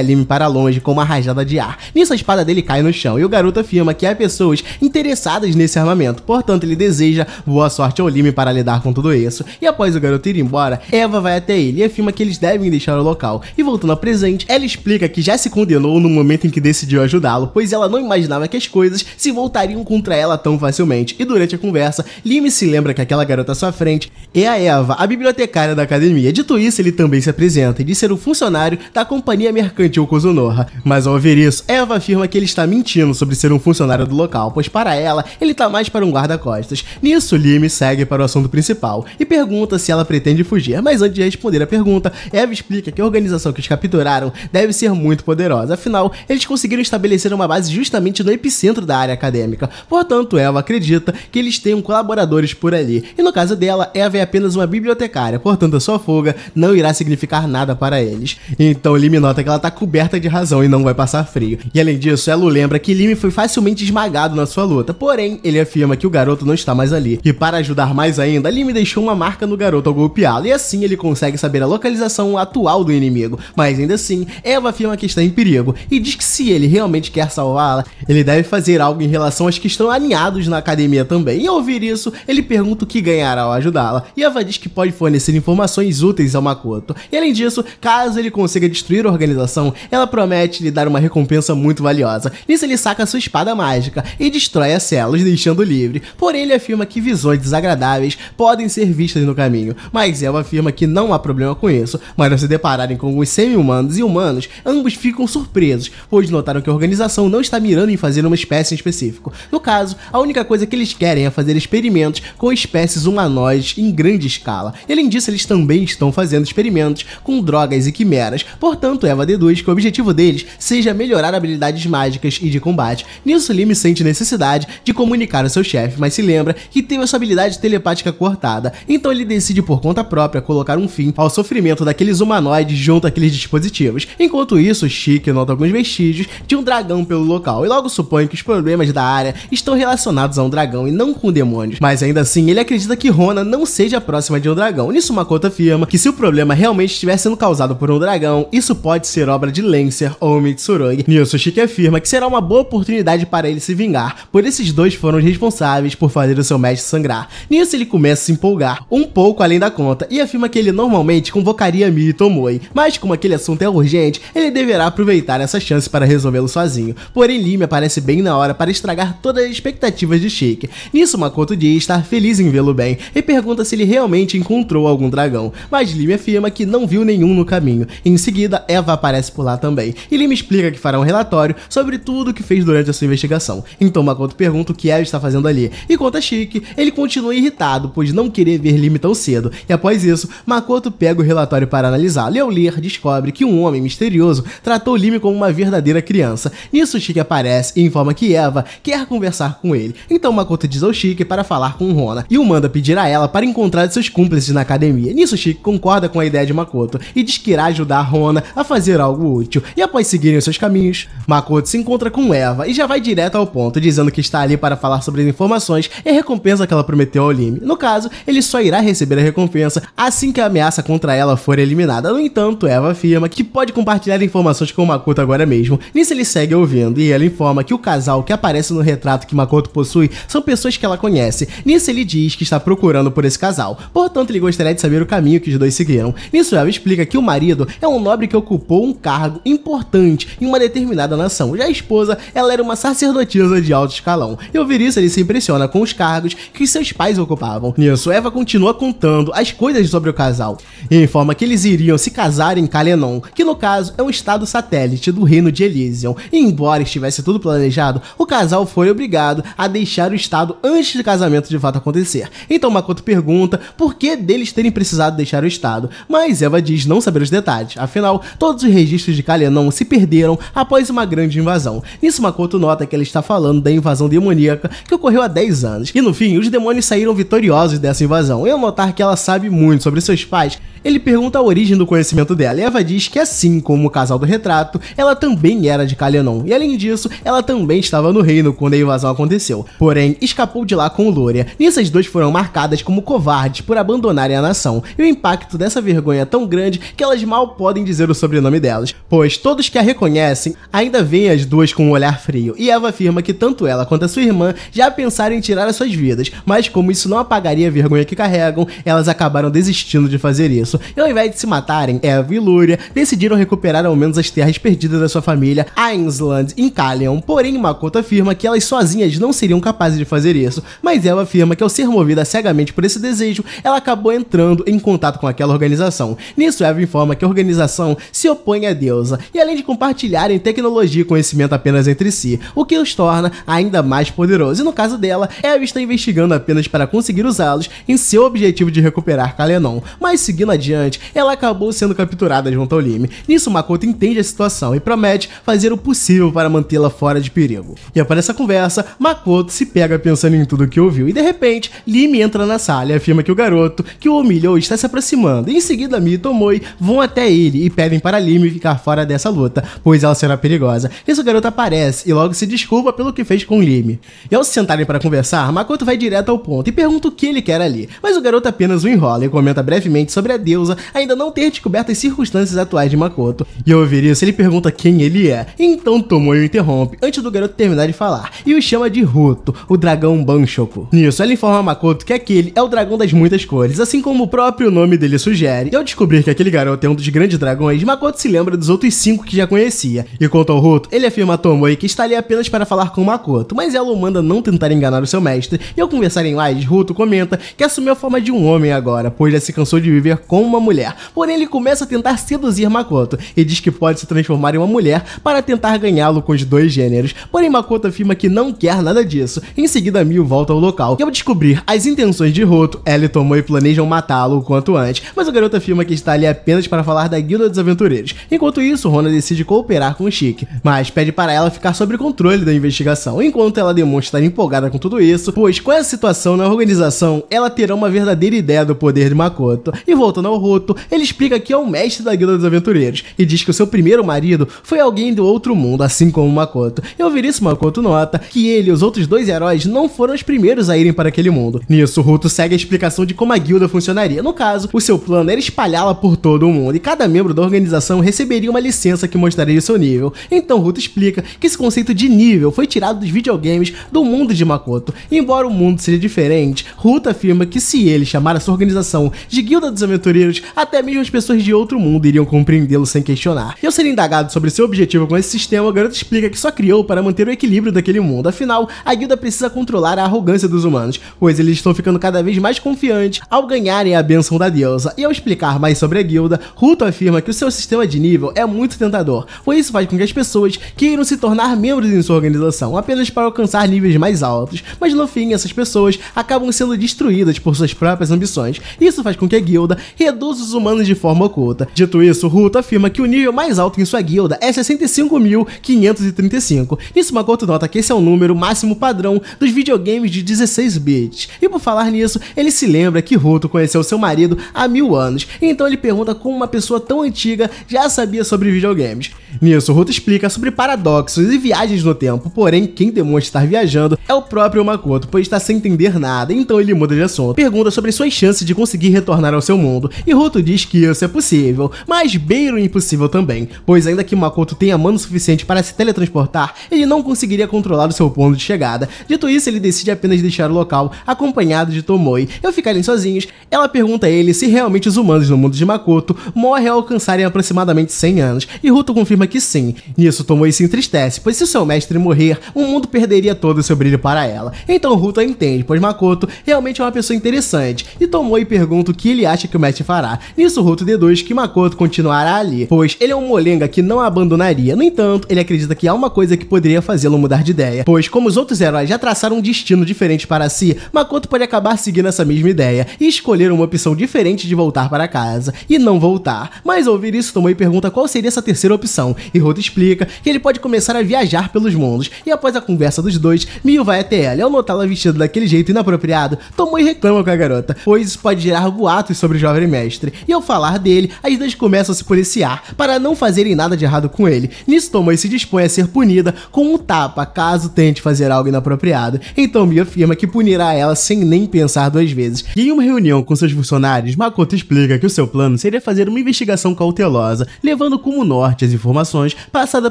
Lime para longe com uma rajada de ar. Nisso, a espada dele cai no chão e o garoto afirma que há pessoas interessadas nesse armamento, portanto, ele deseja boa sorte ao Lime para lidar com tudo isso. E após o garoto ir embora, Eva vai até ele e afirma que eles devem deixar o local. E voltando ao presente, ela explica que já se condenou no momento em que decidiu ajudá-lo, pois ela não imaginava que as coisas se voltariam contra ela tão facilmente. E durante a conversa, Lime se lembra que aquela garota à sua frente é a Eva a bibliotecária da academia. Dito isso, ele também se apresenta e diz ser um funcionário da companhia mercantil Kozunoha. Mas ao ver isso, Eva afirma que ele está mentindo sobre ser um funcionário do local, pois para ela, ele está mais para um guarda-costas. Nisso, Lime segue para o assunto principal e pergunta se ela pretende fugir, mas antes de responder a pergunta, Eva explica que a organização que os capturaram deve ser muito poderosa, afinal, eles conseguiram estabelecer uma base justamente no epicentro da área acadêmica. Portanto, Eva acredita que eles tenham colaboradores por ali, e no caso dela, Eva é apenas uma bibliotecária bibliotecária, portanto a sua fuga não irá significar nada para eles. Então Lime nota que ela está coberta de razão e não vai passar frio. E além disso, Elo lembra que Lime foi facilmente esmagado na sua luta, porém ele afirma que o garoto não está mais ali. E para ajudar mais ainda, Lime deixou uma marca no garoto ao golpeá-lo e assim ele consegue saber a localização atual do inimigo. Mas ainda assim, Eva afirma que está em perigo e diz que se ele realmente quer salvá-la, ele deve fazer algo em relação aos que estão alinhados na academia também. E ao ouvir isso, ele pergunta o que ganhará ao ajudá-la. E Eva diz que pode fornecer informações úteis ao Makoto. E além disso, caso ele consiga destruir a organização, ela promete lhe dar uma recompensa muito valiosa. Nisso ele saca sua espada mágica e destrói as células, deixando livre. Porém, ele afirma que visões desagradáveis podem ser vistas no caminho, mas Eva afirma que não há problema com isso. Mas ao se depararem com os semi-humanos e humanos, ambos ficam surpresos, pois notaram que a organização não está mirando em fazer uma espécie em específico. No caso, a única coisa que eles querem é fazer experimentos com espécies humanoides em grande escala escala. E além disso, eles também estão fazendo experimentos com drogas e quimeras, portanto, Eva deduz que o objetivo deles seja melhorar habilidades mágicas e de combate. Nisso, Lime sente necessidade de comunicar ao seu chefe, mas se lembra que teve essa habilidade telepática cortada, então ele decide por conta própria colocar um fim ao sofrimento daqueles humanoides junto àqueles dispositivos. Enquanto isso, Chique nota alguns vestígios de um dragão pelo local e logo supõe que os problemas da área estão relacionados a um dragão e não com demônios, mas ainda assim ele acredita que Rona não seja a próxima cima de um dragão. Nisso, Makoto afirma que se o problema realmente estiver sendo causado por um dragão, isso pode ser obra de Lancer ou Mitsurugi. Nisso, Shiki afirma que será uma boa oportunidade para ele se vingar, pois esses dois foram responsáveis por fazer o seu mestre sangrar. Nisso, ele começa a se empolgar, um pouco além da conta, e afirma que ele normalmente convocaria Mi e Tomoe, mas como aquele assunto é urgente, ele deverá aproveitar essa chance para resolvê-lo sozinho. Porém, Lime aparece bem na hora para estragar todas as expectativas de Shiki. Nisso, Makoto diz estar feliz em vê-lo bem e pergunta se ele realmente finalmente encontrou algum dragão, mas Lime afirma que não viu nenhum no caminho. Em seguida, Eva aparece por lá também, e Lime explica que fará um relatório sobre tudo o que fez durante a sua investigação. Então Makoto pergunta o que Eva está fazendo ali, e conta Chique, ele continua irritado, pois não querer ver Lime tão cedo, e após isso, Makoto pega o relatório para analisá-lo, e ao ler, descobre que um homem misterioso tratou Lime como uma verdadeira criança. Nisso, Chique aparece e informa que Eva quer conversar com ele. Então Makoto diz ao Chique para falar com Rona, e o manda pedir a ela para encontrar seus cúmplices na academia. Nisso, Chico concorda com a ideia de Makoto e diz que irá ajudar Rona a fazer algo útil. E após seguirem seus caminhos, Makoto se encontra com Eva e já vai direto ao ponto, dizendo que está ali para falar sobre as informações e a recompensa que ela prometeu ao Lime. No caso, ele só irá receber a recompensa assim que a ameaça contra ela for eliminada. No entanto, Eva afirma que pode compartilhar informações com Makoto agora mesmo. Nisso, ele segue ouvindo e ela informa que o casal que aparece no retrato que Makoto possui são pessoas que ela conhece. Nisso, ele diz que está procurando por esse casal. Por Portanto, ele gostaria de saber o caminho que os dois seguiram. Nisso, ela explica que o marido é um nobre que ocupou um cargo importante em uma determinada nação. Já a esposa, ela era uma sacerdotisa de alto escalão. E ouvir isso, ele se impressiona com os cargos que seus pais ocupavam. Nisso, Eva continua contando as coisas sobre o casal e informa que eles iriam se casar em Calenon, que no caso é um estado satélite do reino de Elysium. E embora estivesse tudo planejado, o casal foi obrigado a deixar o estado antes do casamento de fato acontecer. Então Makoto pergunta por porquê deles terem precisado deixar o estado, mas Eva diz não saber os detalhes, afinal, todos os registros de Calenon se perderam após uma grande invasão. Nisso, Makoto nota que ela está falando da invasão demoníaca que ocorreu há 10 anos, e no fim, os demônios saíram vitoriosos dessa invasão, e ao notar que ela sabe muito sobre seus pais, ele pergunta a origem do conhecimento dela, e Eva diz que assim como o casal do retrato, ela também era de Calenon e além disso, ela também estava no reino quando a invasão aconteceu, porém, escapou de lá com Lúria. Nisso, as duas foram marcadas como covardes por abandonarem a nação, e o impacto dessa vergonha é tão grande que elas mal podem dizer o sobrenome delas, pois todos que a reconhecem ainda veem as duas com um olhar frio, e Eva afirma que tanto ela quanto a sua irmã já pensaram em tirar as suas vidas, mas como isso não apagaria a vergonha que carregam, elas acabaram desistindo de fazer isso, e ao invés de se matarem, Eva e Lúria decidiram recuperar ao menos as terras perdidas da sua família, Ainsland e Kalion, porém Makoto afirma que elas sozinhas não seriam capazes de fazer isso, mas Eva afirma que ao ser movida cegamente por esse desejo, ela acabou entrando em contato com aquela organização. Nisso, Eva informa que a organização se opõe à deusa, e além de compartilharem tecnologia e conhecimento apenas entre si, o que os torna ainda mais poderosos. E no caso dela, Eva está investigando apenas para conseguir usá-los em seu objetivo de recuperar Kalenon. Mas seguindo adiante, ela acabou sendo capturada junto ao Lime. Nisso, Makoto entende a situação e promete fazer o possível para mantê-la fora de perigo. E após essa conversa, Makoto se pega pensando em tudo que ouviu, e de repente, Lime entra na sala e afirma que o garoto garoto que o humilhou está se aproximando. Em seguida, Mi e Tomoi vão até ele e pedem para Lime ficar fora dessa luta, pois ela será perigosa. esse o garoto aparece e logo se desculpa pelo que fez com Lime. E ao se sentarem para conversar, Makoto vai direto ao ponto e pergunta o que ele quer ali, mas o garoto apenas o enrola e comenta brevemente sobre a deusa ainda não ter descoberto as circunstâncias atuais de Makoto. E ao ouvir isso, ele pergunta quem ele é. Então o interrompe antes do garoto terminar de falar e o chama de Ruto, o dragão Banshoku. Nisso, ela informa a Makoto que aquele é o dragão das muitas cores, assim como o próprio nome dele sugere. E ao descobrir que aquele garoto é um dos grandes dragões, Makoto se lembra dos outros cinco que já conhecia. E quanto ao Ruto, ele afirma a Tomoe que está ali apenas para falar com Makoto, mas ela o manda não tentar enganar o seu mestre. E ao conversarem lá, Ruto comenta que assumiu a forma de um homem agora, pois já se cansou de viver com uma mulher. Porém, ele começa a tentar seduzir Makoto e diz que pode se transformar em uma mulher para tentar ganhá-lo com os dois gêneros. Porém, Makoto afirma que não quer nada disso. Em seguida, Mio volta ao local e ao descobrir as intenções de Ruto, ela e Tomoe e planejam matá-lo o quanto antes, mas o garoto afirma que está ali apenas para falar da Guilda dos Aventureiros. Enquanto isso, Rona decide cooperar com o Chique, mas pede para ela ficar sob controle da investigação, enquanto ela demonstra estar empolgada com tudo isso, pois com essa situação na organização, ela terá uma verdadeira ideia do poder de Makoto. E voltando ao Roto, ele explica que é o mestre da Guilda dos Aventureiros e diz que o seu primeiro marido foi alguém do outro mundo, assim como Makoto. E ao ver isso, Makoto nota que ele e os outros dois heróis não foram os primeiros a irem para aquele mundo. Nisso, Roto segue a explicação de como uma guilda funcionaria. No caso, o seu plano era espalhá-la por todo o mundo e cada membro da organização receberia uma licença que mostraria o seu nível. Então Ruta explica que esse conceito de nível foi tirado dos videogames do mundo de Makoto. E, embora o mundo seja diferente, Ruta afirma que se ele chamar a sua organização de Guilda dos Aventureiros, até mesmo as pessoas de outro mundo iriam compreendê-lo sem questionar. E ao ser indagado sobre seu objetivo com esse sistema, o garoto explica que só criou para manter o equilíbrio daquele mundo. Afinal, a guilda precisa controlar a arrogância dos humanos, pois eles estão ficando cada vez mais confiantes ao ganharem a benção da deusa. E ao explicar mais sobre a guilda, Ruto afirma que o seu sistema de nível é muito tentador, pois isso faz com que as pessoas queiram se tornar membros em sua organização apenas para alcançar níveis mais altos, mas no fim essas pessoas acabam sendo destruídas por suas próprias ambições. Isso faz com que a guilda reduza os humanos de forma oculta. Dito isso, Ruto afirma que o nível mais alto em sua guilda é 65.535. Isso é Makoto nota que esse é o número máximo padrão dos videogames de 16 bits. E por falar nisso, ele se lembra que que Ruto conheceu seu marido há mil anos, então ele pergunta como uma pessoa tão antiga já sabia sobre videogames. Nisso, Ruto explica sobre paradoxos e viagens no tempo, porém quem demonstra estar viajando é o próprio Makoto, pois está sem entender nada, então ele muda de assunto. Pergunta sobre suas chances de conseguir retornar ao seu mundo, e Ruto diz que isso é possível, mas bem impossível também, pois ainda que Makoto tenha mano suficiente para se teletransportar, ele não conseguiria controlar o seu ponto de chegada. Dito isso, ele decide apenas deixar o local acompanhado de Tomoi. Eu ficarem sozinho sozinhos, ela pergunta a ele se realmente os humanos no mundo de Makoto morrem ao alcançarem aproximadamente 100 anos, e Ruto confirma que sim. Nisso, Tomoe se entristece, pois se seu mestre morrer, o mundo perderia todo o seu brilho para ela. Então Ruto entende, pois Makoto realmente é uma pessoa interessante, e Tomoe pergunta o que ele acha que o mestre fará. Nisso, Ruto deduz que Makoto continuará ali, pois ele é um molenga que não a abandonaria. No entanto, ele acredita que há uma coisa que poderia fazê-lo mudar de ideia, pois como os outros heróis já traçaram um destino diferente para si, Makoto pode acabar seguindo essa mesma ideia e escolher uma opção diferente de voltar para casa e não voltar. Mas ouvir isso, Tomoe pergunta qual seria essa terceira opção, e Roto explica que ele pode começar a viajar pelos mundos. E após a conversa dos dois, Mio vai até ela e ao notá-la vestida daquele jeito inapropriado, Tomoe reclama com a garota, pois isso pode gerar boatos sobre o jovem mestre. E ao falar dele, as duas começam a se policiar para não fazerem nada de errado com ele. Nisso, Tomoe se dispõe a ser punida com um tapa caso tente fazer algo inapropriado. Então Mio afirma que punirá ela sem nem pensar duas vezes. E em uma reunião com seus funcionários, Makoto explica que o seu plano seria fazer uma investigação cautelosa, levando como norte as informações passadas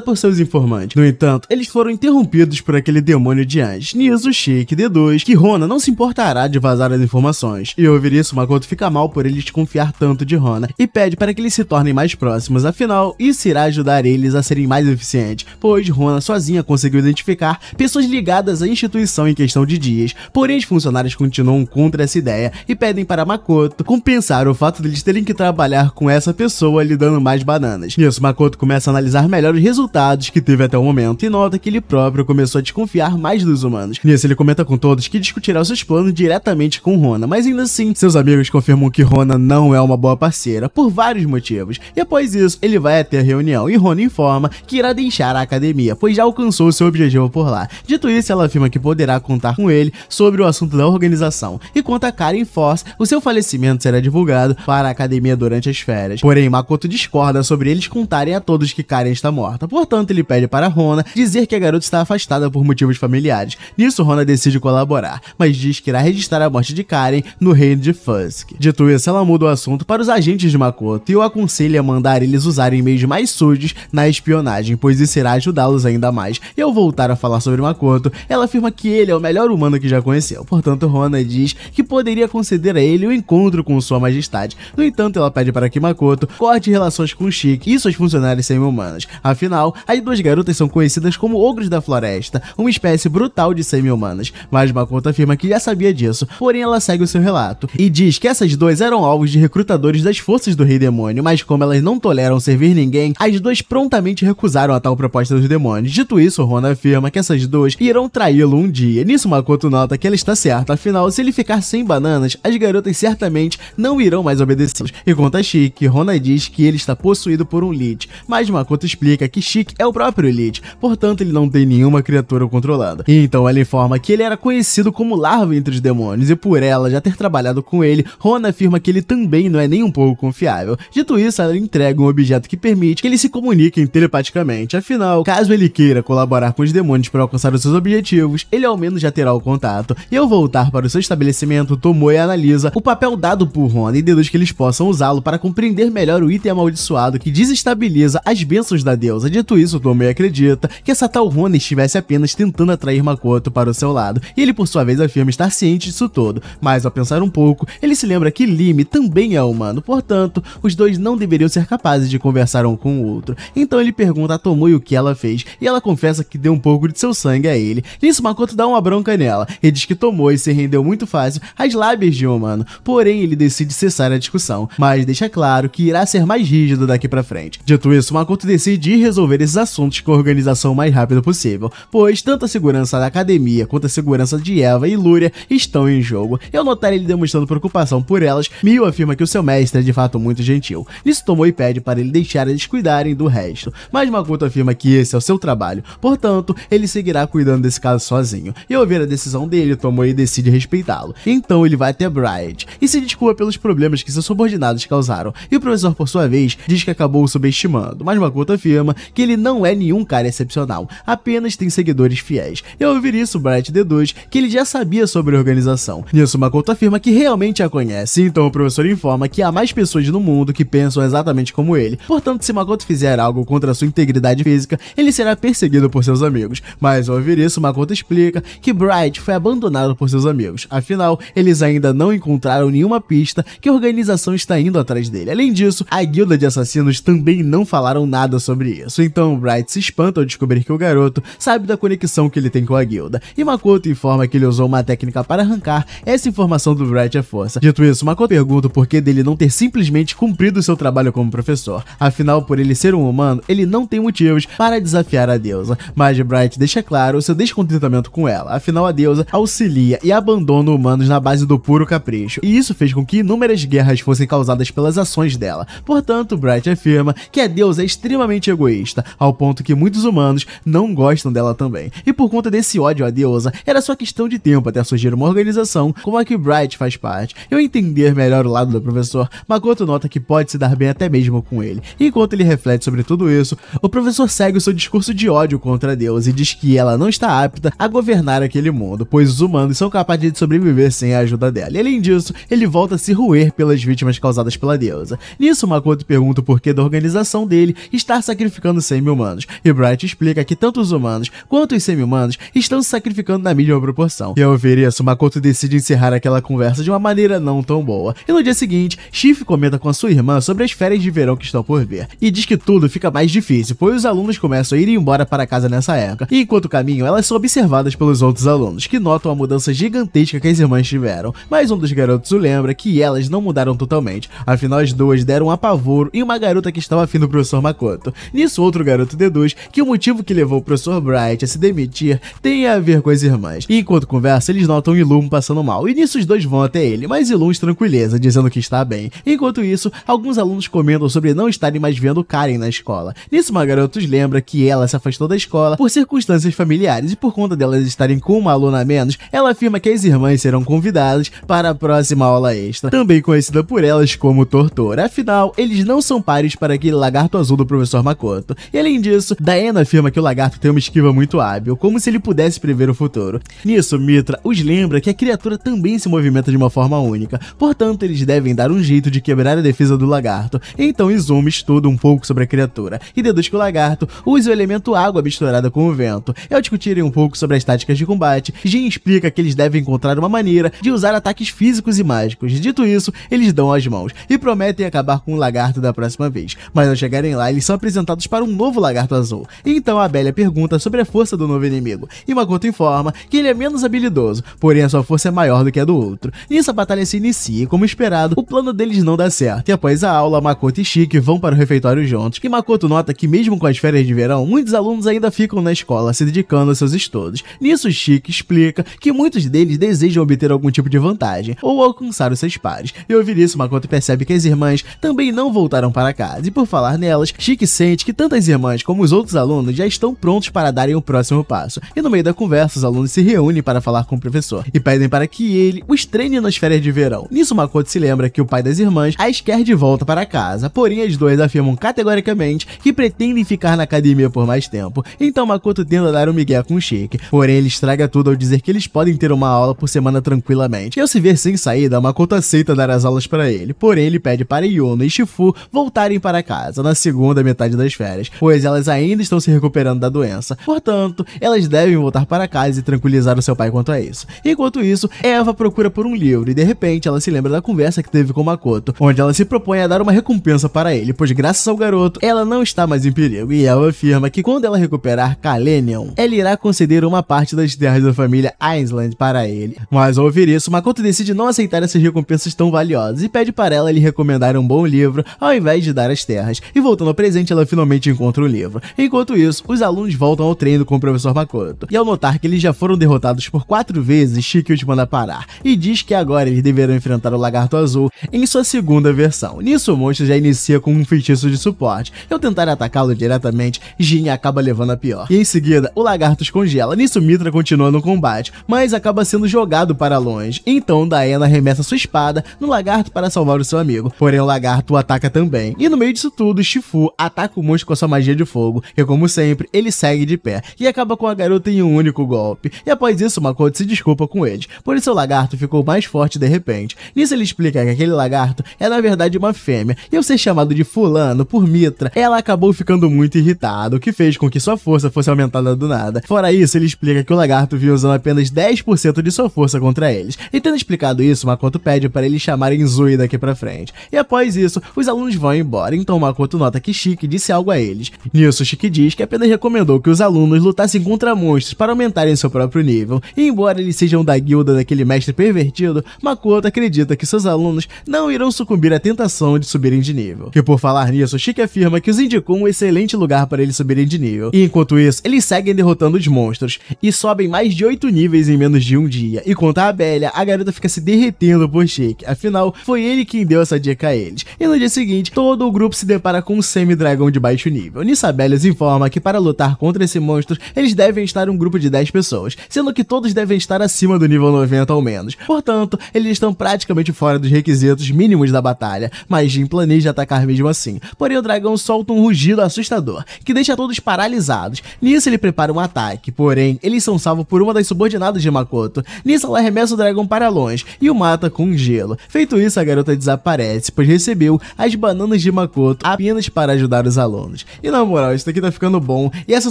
por seus informantes. No entanto, eles foram interrompidos por aquele demônio de antes. Nisso, Sheik deduz que Rona não se importará de vazar as informações. E ouvir isso, Makoto fica mal por eles desconfiar tanto de Rona e pede para que eles se tornem mais próximos, afinal, isso irá ajudar eles a serem mais eficientes, pois Rona sozinha conseguiu identificar pessoas ligadas à instituição em questão de dias. Porém, os funcionários continuam contra essa ideia e pedem para Makoto compensar o fato deles terem que trabalhar com essa pessoa lhe dando mais bananas. Nisso, Makoto começa a analisar melhor os resultados que teve até o momento e nota que ele próprio começou a desconfiar mais dos humanos. Nisso, ele comenta com todos que discutirá seus planos diretamente com Rona, mas ainda assim, seus amigos confirmam que Rona não é uma boa parceira, por vários motivos, e após isso, ele vai até a reunião e Rona informa que irá deixar a academia, pois já alcançou seu objetivo por lá. Dito isso, ela afirma que poderá contar com ele sobre o assunto da organização, e conta a Karen Force, o seu falecimento será divulgado para a academia durante as férias. Porém, Makoto discorda sobre eles contarem a todos que Karen está morta. Portanto, ele pede para Rona dizer que a garota está afastada por motivos familiares. Nisso, Rona decide colaborar, mas diz que irá registrar a morte de Karen no reino de Fusk. Dito isso, ela muda o assunto para os agentes de Makoto e o aconselha a mandar eles usarem meios mais sujos na espionagem, pois isso irá ajudá-los ainda mais. E ao voltar a falar sobre Makoto, ela afirma que ele é o melhor humano que já conheceu. Portanto, Rona diz que poderia conseguir conceder a ele o um encontro com sua majestade. No entanto, ela pede para que Makoto corte relações com Chique e seus funcionários semi humanas Afinal, as duas garotas são conhecidas como ogros da floresta, uma espécie brutal de semi-humanas. Mas Makoto afirma que já sabia disso, porém ela segue o seu relato e diz que essas duas eram alvos de recrutadores das forças do Rei Demônio, mas como elas não toleram servir ninguém, as duas prontamente recusaram a tal proposta dos demônios. Dito isso, Rona afirma que essas duas irão traí-lo um dia. Nisso, Makoto nota que ela está certa, afinal, se ele ficar sem bananas, as garotas certamente não irão mais obedecê-los. E conta Chique, Rona diz que ele está possuído por um Lich, mas Makoto explica que Chique é o próprio Lich, portanto ele não tem nenhuma criatura controlada. E então ela informa que ele era conhecido como Larva entre os demônios, e por ela já ter trabalhado com ele, Rona afirma que ele também não é nem um pouco confiável. Dito isso, ela entrega um objeto que permite que eles se comuniquem telepaticamente, afinal, caso ele queira colaborar com os demônios para alcançar os seus objetivos, ele ao menos já terá o contato. E ao voltar para o seu estabelecimento, Tomoya analisa o papel dado por Rony e deduz que eles possam usá-lo para compreender melhor o item amaldiçoado que desestabiliza as bênçãos da deusa. Dito isso, Tomei acredita que essa tal Rony estivesse apenas tentando atrair Makoto para o seu lado, e ele por sua vez afirma estar ciente disso todo, mas ao pensar um pouco, ele se lembra que Lime também é humano, portanto, os dois não deveriam ser capazes de conversar um com o outro. Então ele pergunta a Tomoe o que ela fez, e ela confessa que deu um pouco de seu sangue a ele. Nisso, Makoto dá uma bronca nela, e diz que Tomoe se rendeu muito fácil às lábias decidiu, mano. Porém, ele decide cessar a discussão, mas deixa claro que irá ser mais rígido daqui para frente. Dito isso, Makoto decide ir resolver esses assuntos com a organização mais rápido possível, pois tanto a segurança da academia quanto a segurança de Eva e Lúria estão em jogo. Eu notar ele demonstrando preocupação por elas, Mio afirma que o seu mestre é de fato muito gentil. Isso tomou e pede para ele deixar eles cuidarem do resto, mas Makoto afirma que esse é o seu trabalho, portanto, ele seguirá cuidando desse caso sozinho. E ver a decisão dele, Tomoe decide respeitá-lo. Então ele vai até McBride e se desculpa pelos problemas que seus subordinados causaram. E o professor, por sua vez, diz que acabou subestimando, mas Makoto afirma que ele não é nenhum cara excepcional, apenas tem seguidores fiéis. E ao ouvir isso, Bright deduz que ele já sabia sobre a organização. Nisso, Makoto afirma que realmente a conhece, então o professor informa que há mais pessoas no mundo que pensam exatamente como ele. Portanto, se Makoto fizer algo contra sua integridade física, ele será perseguido por seus amigos. Mas ao ouvir isso, Makoto explica que Bright foi abandonado por seus amigos, afinal, eles ainda ainda não encontraram nenhuma pista que a organização está indo atrás dele. Além disso, a guilda de assassinos também não falaram nada sobre isso, então Bright se espanta ao descobrir que o garoto sabe da conexão que ele tem com a guilda, e Makoto informa que ele usou uma técnica para arrancar essa informação do Bright à força. Dito isso, Makoto pergunta o porquê dele não ter simplesmente cumprido seu trabalho como professor, afinal, por ele ser um humano, ele não tem motivos para desafiar a deusa, mas Bright deixa claro seu descontentamento com ela, afinal a deusa auxilia e abandona humanos na base do puro puro capricho, e isso fez com que inúmeras guerras fossem causadas pelas ações dela. Portanto, Bright afirma que a deusa é extremamente egoísta, ao ponto que muitos humanos não gostam dela também. E por conta desse ódio à deusa, era só questão de tempo até surgir uma organização como a que Bright faz parte. Eu entender melhor o lado do professor, Makoto nota que pode se dar bem até mesmo com ele. E enquanto ele reflete sobre tudo isso, o professor segue o seu discurso de ódio contra a Deusa e diz que ela não está apta a governar aquele mundo, pois os humanos são capazes de sobreviver sem a ajuda dela dela, e além disso, ele volta a se roer pelas vítimas causadas pela deusa. Nisso, Makoto pergunta o porquê da organização dele estar sacrificando semi-humanos, e Bright explica que tanto os humanos quanto os semi-humanos estão se sacrificando na mínima proporção. E ao ver isso, Makoto decide encerrar aquela conversa de uma maneira não tão boa. E no dia seguinte, Chief comenta com a sua irmã sobre as férias de verão que estão por vir, e diz que tudo fica mais difícil, pois os alunos começam a ir embora para casa nessa época, e enquanto caminham, elas são observadas pelos outros alunos, que notam a mudança gigantesca que as irmãs tiveram, mas mas um dos garotos o lembra que elas não mudaram totalmente, afinal as duas deram apavoro em uma garota que estava afim do professor Makoto. Nisso, outro garoto deduz que o motivo que levou o professor Bright a se demitir tem a ver com as irmãs. E enquanto conversa, eles notam Ilum passando mal, e nisso os dois vão até ele, mas Ilum os tranquiliza, dizendo que está bem. Enquanto isso, alguns alunos comentam sobre não estarem mais vendo Karen na escola. Nisso, uma garota os lembra que ela se afastou da escola por circunstâncias familiares, e por conta delas estarem com uma aluna a menos, ela afirma que as irmãs serão convidadas para a próxima aula extra, também conhecida por elas como tortora. Afinal, eles não são pares para aquele lagarto azul do professor Makoto. E além disso, Diana afirma que o lagarto tem uma esquiva muito hábil, como se ele pudesse prever o futuro. Nisso, Mitra os lembra que a criatura também se movimenta de uma forma única, portanto eles devem dar um jeito de quebrar a defesa do lagarto. Então Izumi estuda um pouco sobre a criatura e deduz que o lagarto usa o elemento água misturada com o vento. Ao discutirem um pouco sobre as táticas de combate, Jin explica que eles devem encontrar uma maneira de usar ataques ataques físicos e mágicos. Dito isso, eles dão as mãos e prometem acabar com o lagarto da próxima vez, mas ao chegarem lá, eles são apresentados para um novo lagarto azul. então a Abelha pergunta sobre a força do novo inimigo, e Makoto informa que ele é menos habilidoso, porém a sua força é maior do que a do outro. Nisso a batalha se inicia e, como esperado, o plano deles não dá certo, e após a aula, Makoto e Chique vão para o refeitório juntos, e Makoto nota que mesmo com as férias de verão, muitos alunos ainda ficam na escola se dedicando aos seus estudos. Nisso Chique explica que muitos deles desejam obter algum tipo de vantagem, vantagem ou os seus pares. E ouvir isso, Makoto percebe que as irmãs também não voltaram para casa, e por falar nelas, Chique sente que tanto as irmãs como os outros alunos já estão prontos para darem o próximo passo. E no meio da conversa, os alunos se reúnem para falar com o professor e pedem para que ele os treine nas férias de verão. Nisso, Makoto se lembra que o pai das irmãs as quer de volta para casa, porém as duas afirmam categoricamente que pretendem ficar na academia por mais tempo. Então Makoto tenta dar um migué com Chique, porém ele estraga tudo ao dizer que eles podem ter uma aula por semana tranquilamente. E eu se se ver sem saída, Makoto aceita dar as aulas para ele, porém ele pede para Yuno e Shifu voltarem para casa na segunda metade das férias, pois elas ainda estão se recuperando da doença. Portanto, elas devem voltar para casa e tranquilizar o seu pai quanto a isso. Enquanto isso, Eva procura por um livro e de repente ela se lembra da conversa que teve com Makoto, onde ela se propõe a dar uma recompensa para ele, pois graças ao garoto, ela não está mais em perigo e ela afirma que quando ela recuperar Kalenion, ela irá conceder uma parte das terras da família Island para ele. Mas ao ouvir isso, Makoto decide não aceitar essas recompensas tão valiosas e pede para ela lhe recomendar um bom livro ao invés de dar as terras. E voltando ao presente, ela finalmente encontra o livro. Enquanto isso, os alunos voltam ao treino com o professor Makoto. E ao notar que eles já foram derrotados por quatro vezes, Shiki os manda parar e diz que agora eles deverão enfrentar o Lagarto Azul em sua segunda versão. Nisso, o monstro já inicia com um feitiço de suporte. E ao tentar atacá-lo diretamente, Jin acaba levando a pior. E em seguida, o Lagarto os congela. Nisso, Mitra continua no combate, mas acaba sendo jogado para longe. Então, então Diana arremessa sua espada no lagarto para salvar o seu amigo, porém o lagarto o ataca também. E no meio disso tudo, Shifu ataca o monstro com a sua magia de fogo, e como sempre, ele segue de pé e acaba com a garota em um único golpe. E após isso, Makoto se desculpa com ele, isso seu lagarto ficou mais forte de repente. Nisso ele explica que aquele lagarto é na verdade uma fêmea, e ao ser chamado de fulano por Mitra, ela acabou ficando muito irritada, o que fez com que sua força fosse aumentada do nada. Fora isso, ele explica que o lagarto vinha usando apenas 10% de sua força contra eles, e tendo explicado isso, Makoto pede para eles chamarem Zui daqui para frente. E após isso, os alunos vão embora, então Makoto nota que Shiki disse algo a eles. Nisso, Shiki diz que apenas recomendou que os alunos lutassem contra monstros para aumentarem seu próprio nível. E embora eles sejam da guilda daquele mestre pervertido, Makoto acredita que seus alunos não irão sucumbir à tentação de subirem de nível. E por falar nisso, Shiki afirma que os indicou um excelente lugar para eles subirem de nível. E enquanto isso, eles seguem derrotando os monstros e sobem mais de 8 níveis em menos de um dia. E conta a Abelha, a garota fica se derretendo por shake. Afinal, foi ele quem deu essa dica a eles. E no dia seguinte, todo o grupo se depara com um semi-dragão de baixo nível. Nisabelius informa que para lutar contra esse monstro, eles devem estar um grupo de 10 pessoas, sendo que todos devem estar acima do nível 90 ao menos. Portanto, eles estão praticamente fora dos requisitos mínimos da batalha, mas Jin planeja atacar mesmo assim. Porém, o dragão solta um rugido assustador, que deixa todos paralisados. Nisso, ele prepara um ataque, porém, eles são salvos por uma das subordinadas de Makoto. Nisso, ela arremessa o dragão para longe balões e o mata com gelo. Feito isso, a garota desaparece, pois recebeu as bananas de Makoto apenas para ajudar os alunos. E na moral, isso daqui tá ficando bom, e essa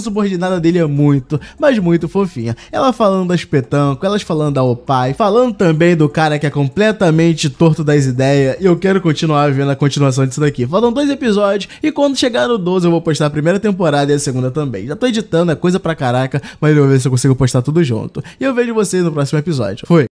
subordinada dele é muito, mas muito fofinha. Ela falando das petanco, elas falando da Opai, falando também do cara que é completamente torto das ideias, e eu quero continuar vendo a continuação disso daqui. Faltam dois episódios, e quando chegar no 12 eu vou postar a primeira temporada e a segunda também. Já tô editando, é coisa pra caraca, mas eu vou ver se eu consigo postar tudo junto. E eu vejo vocês no próximo episódio. Fui!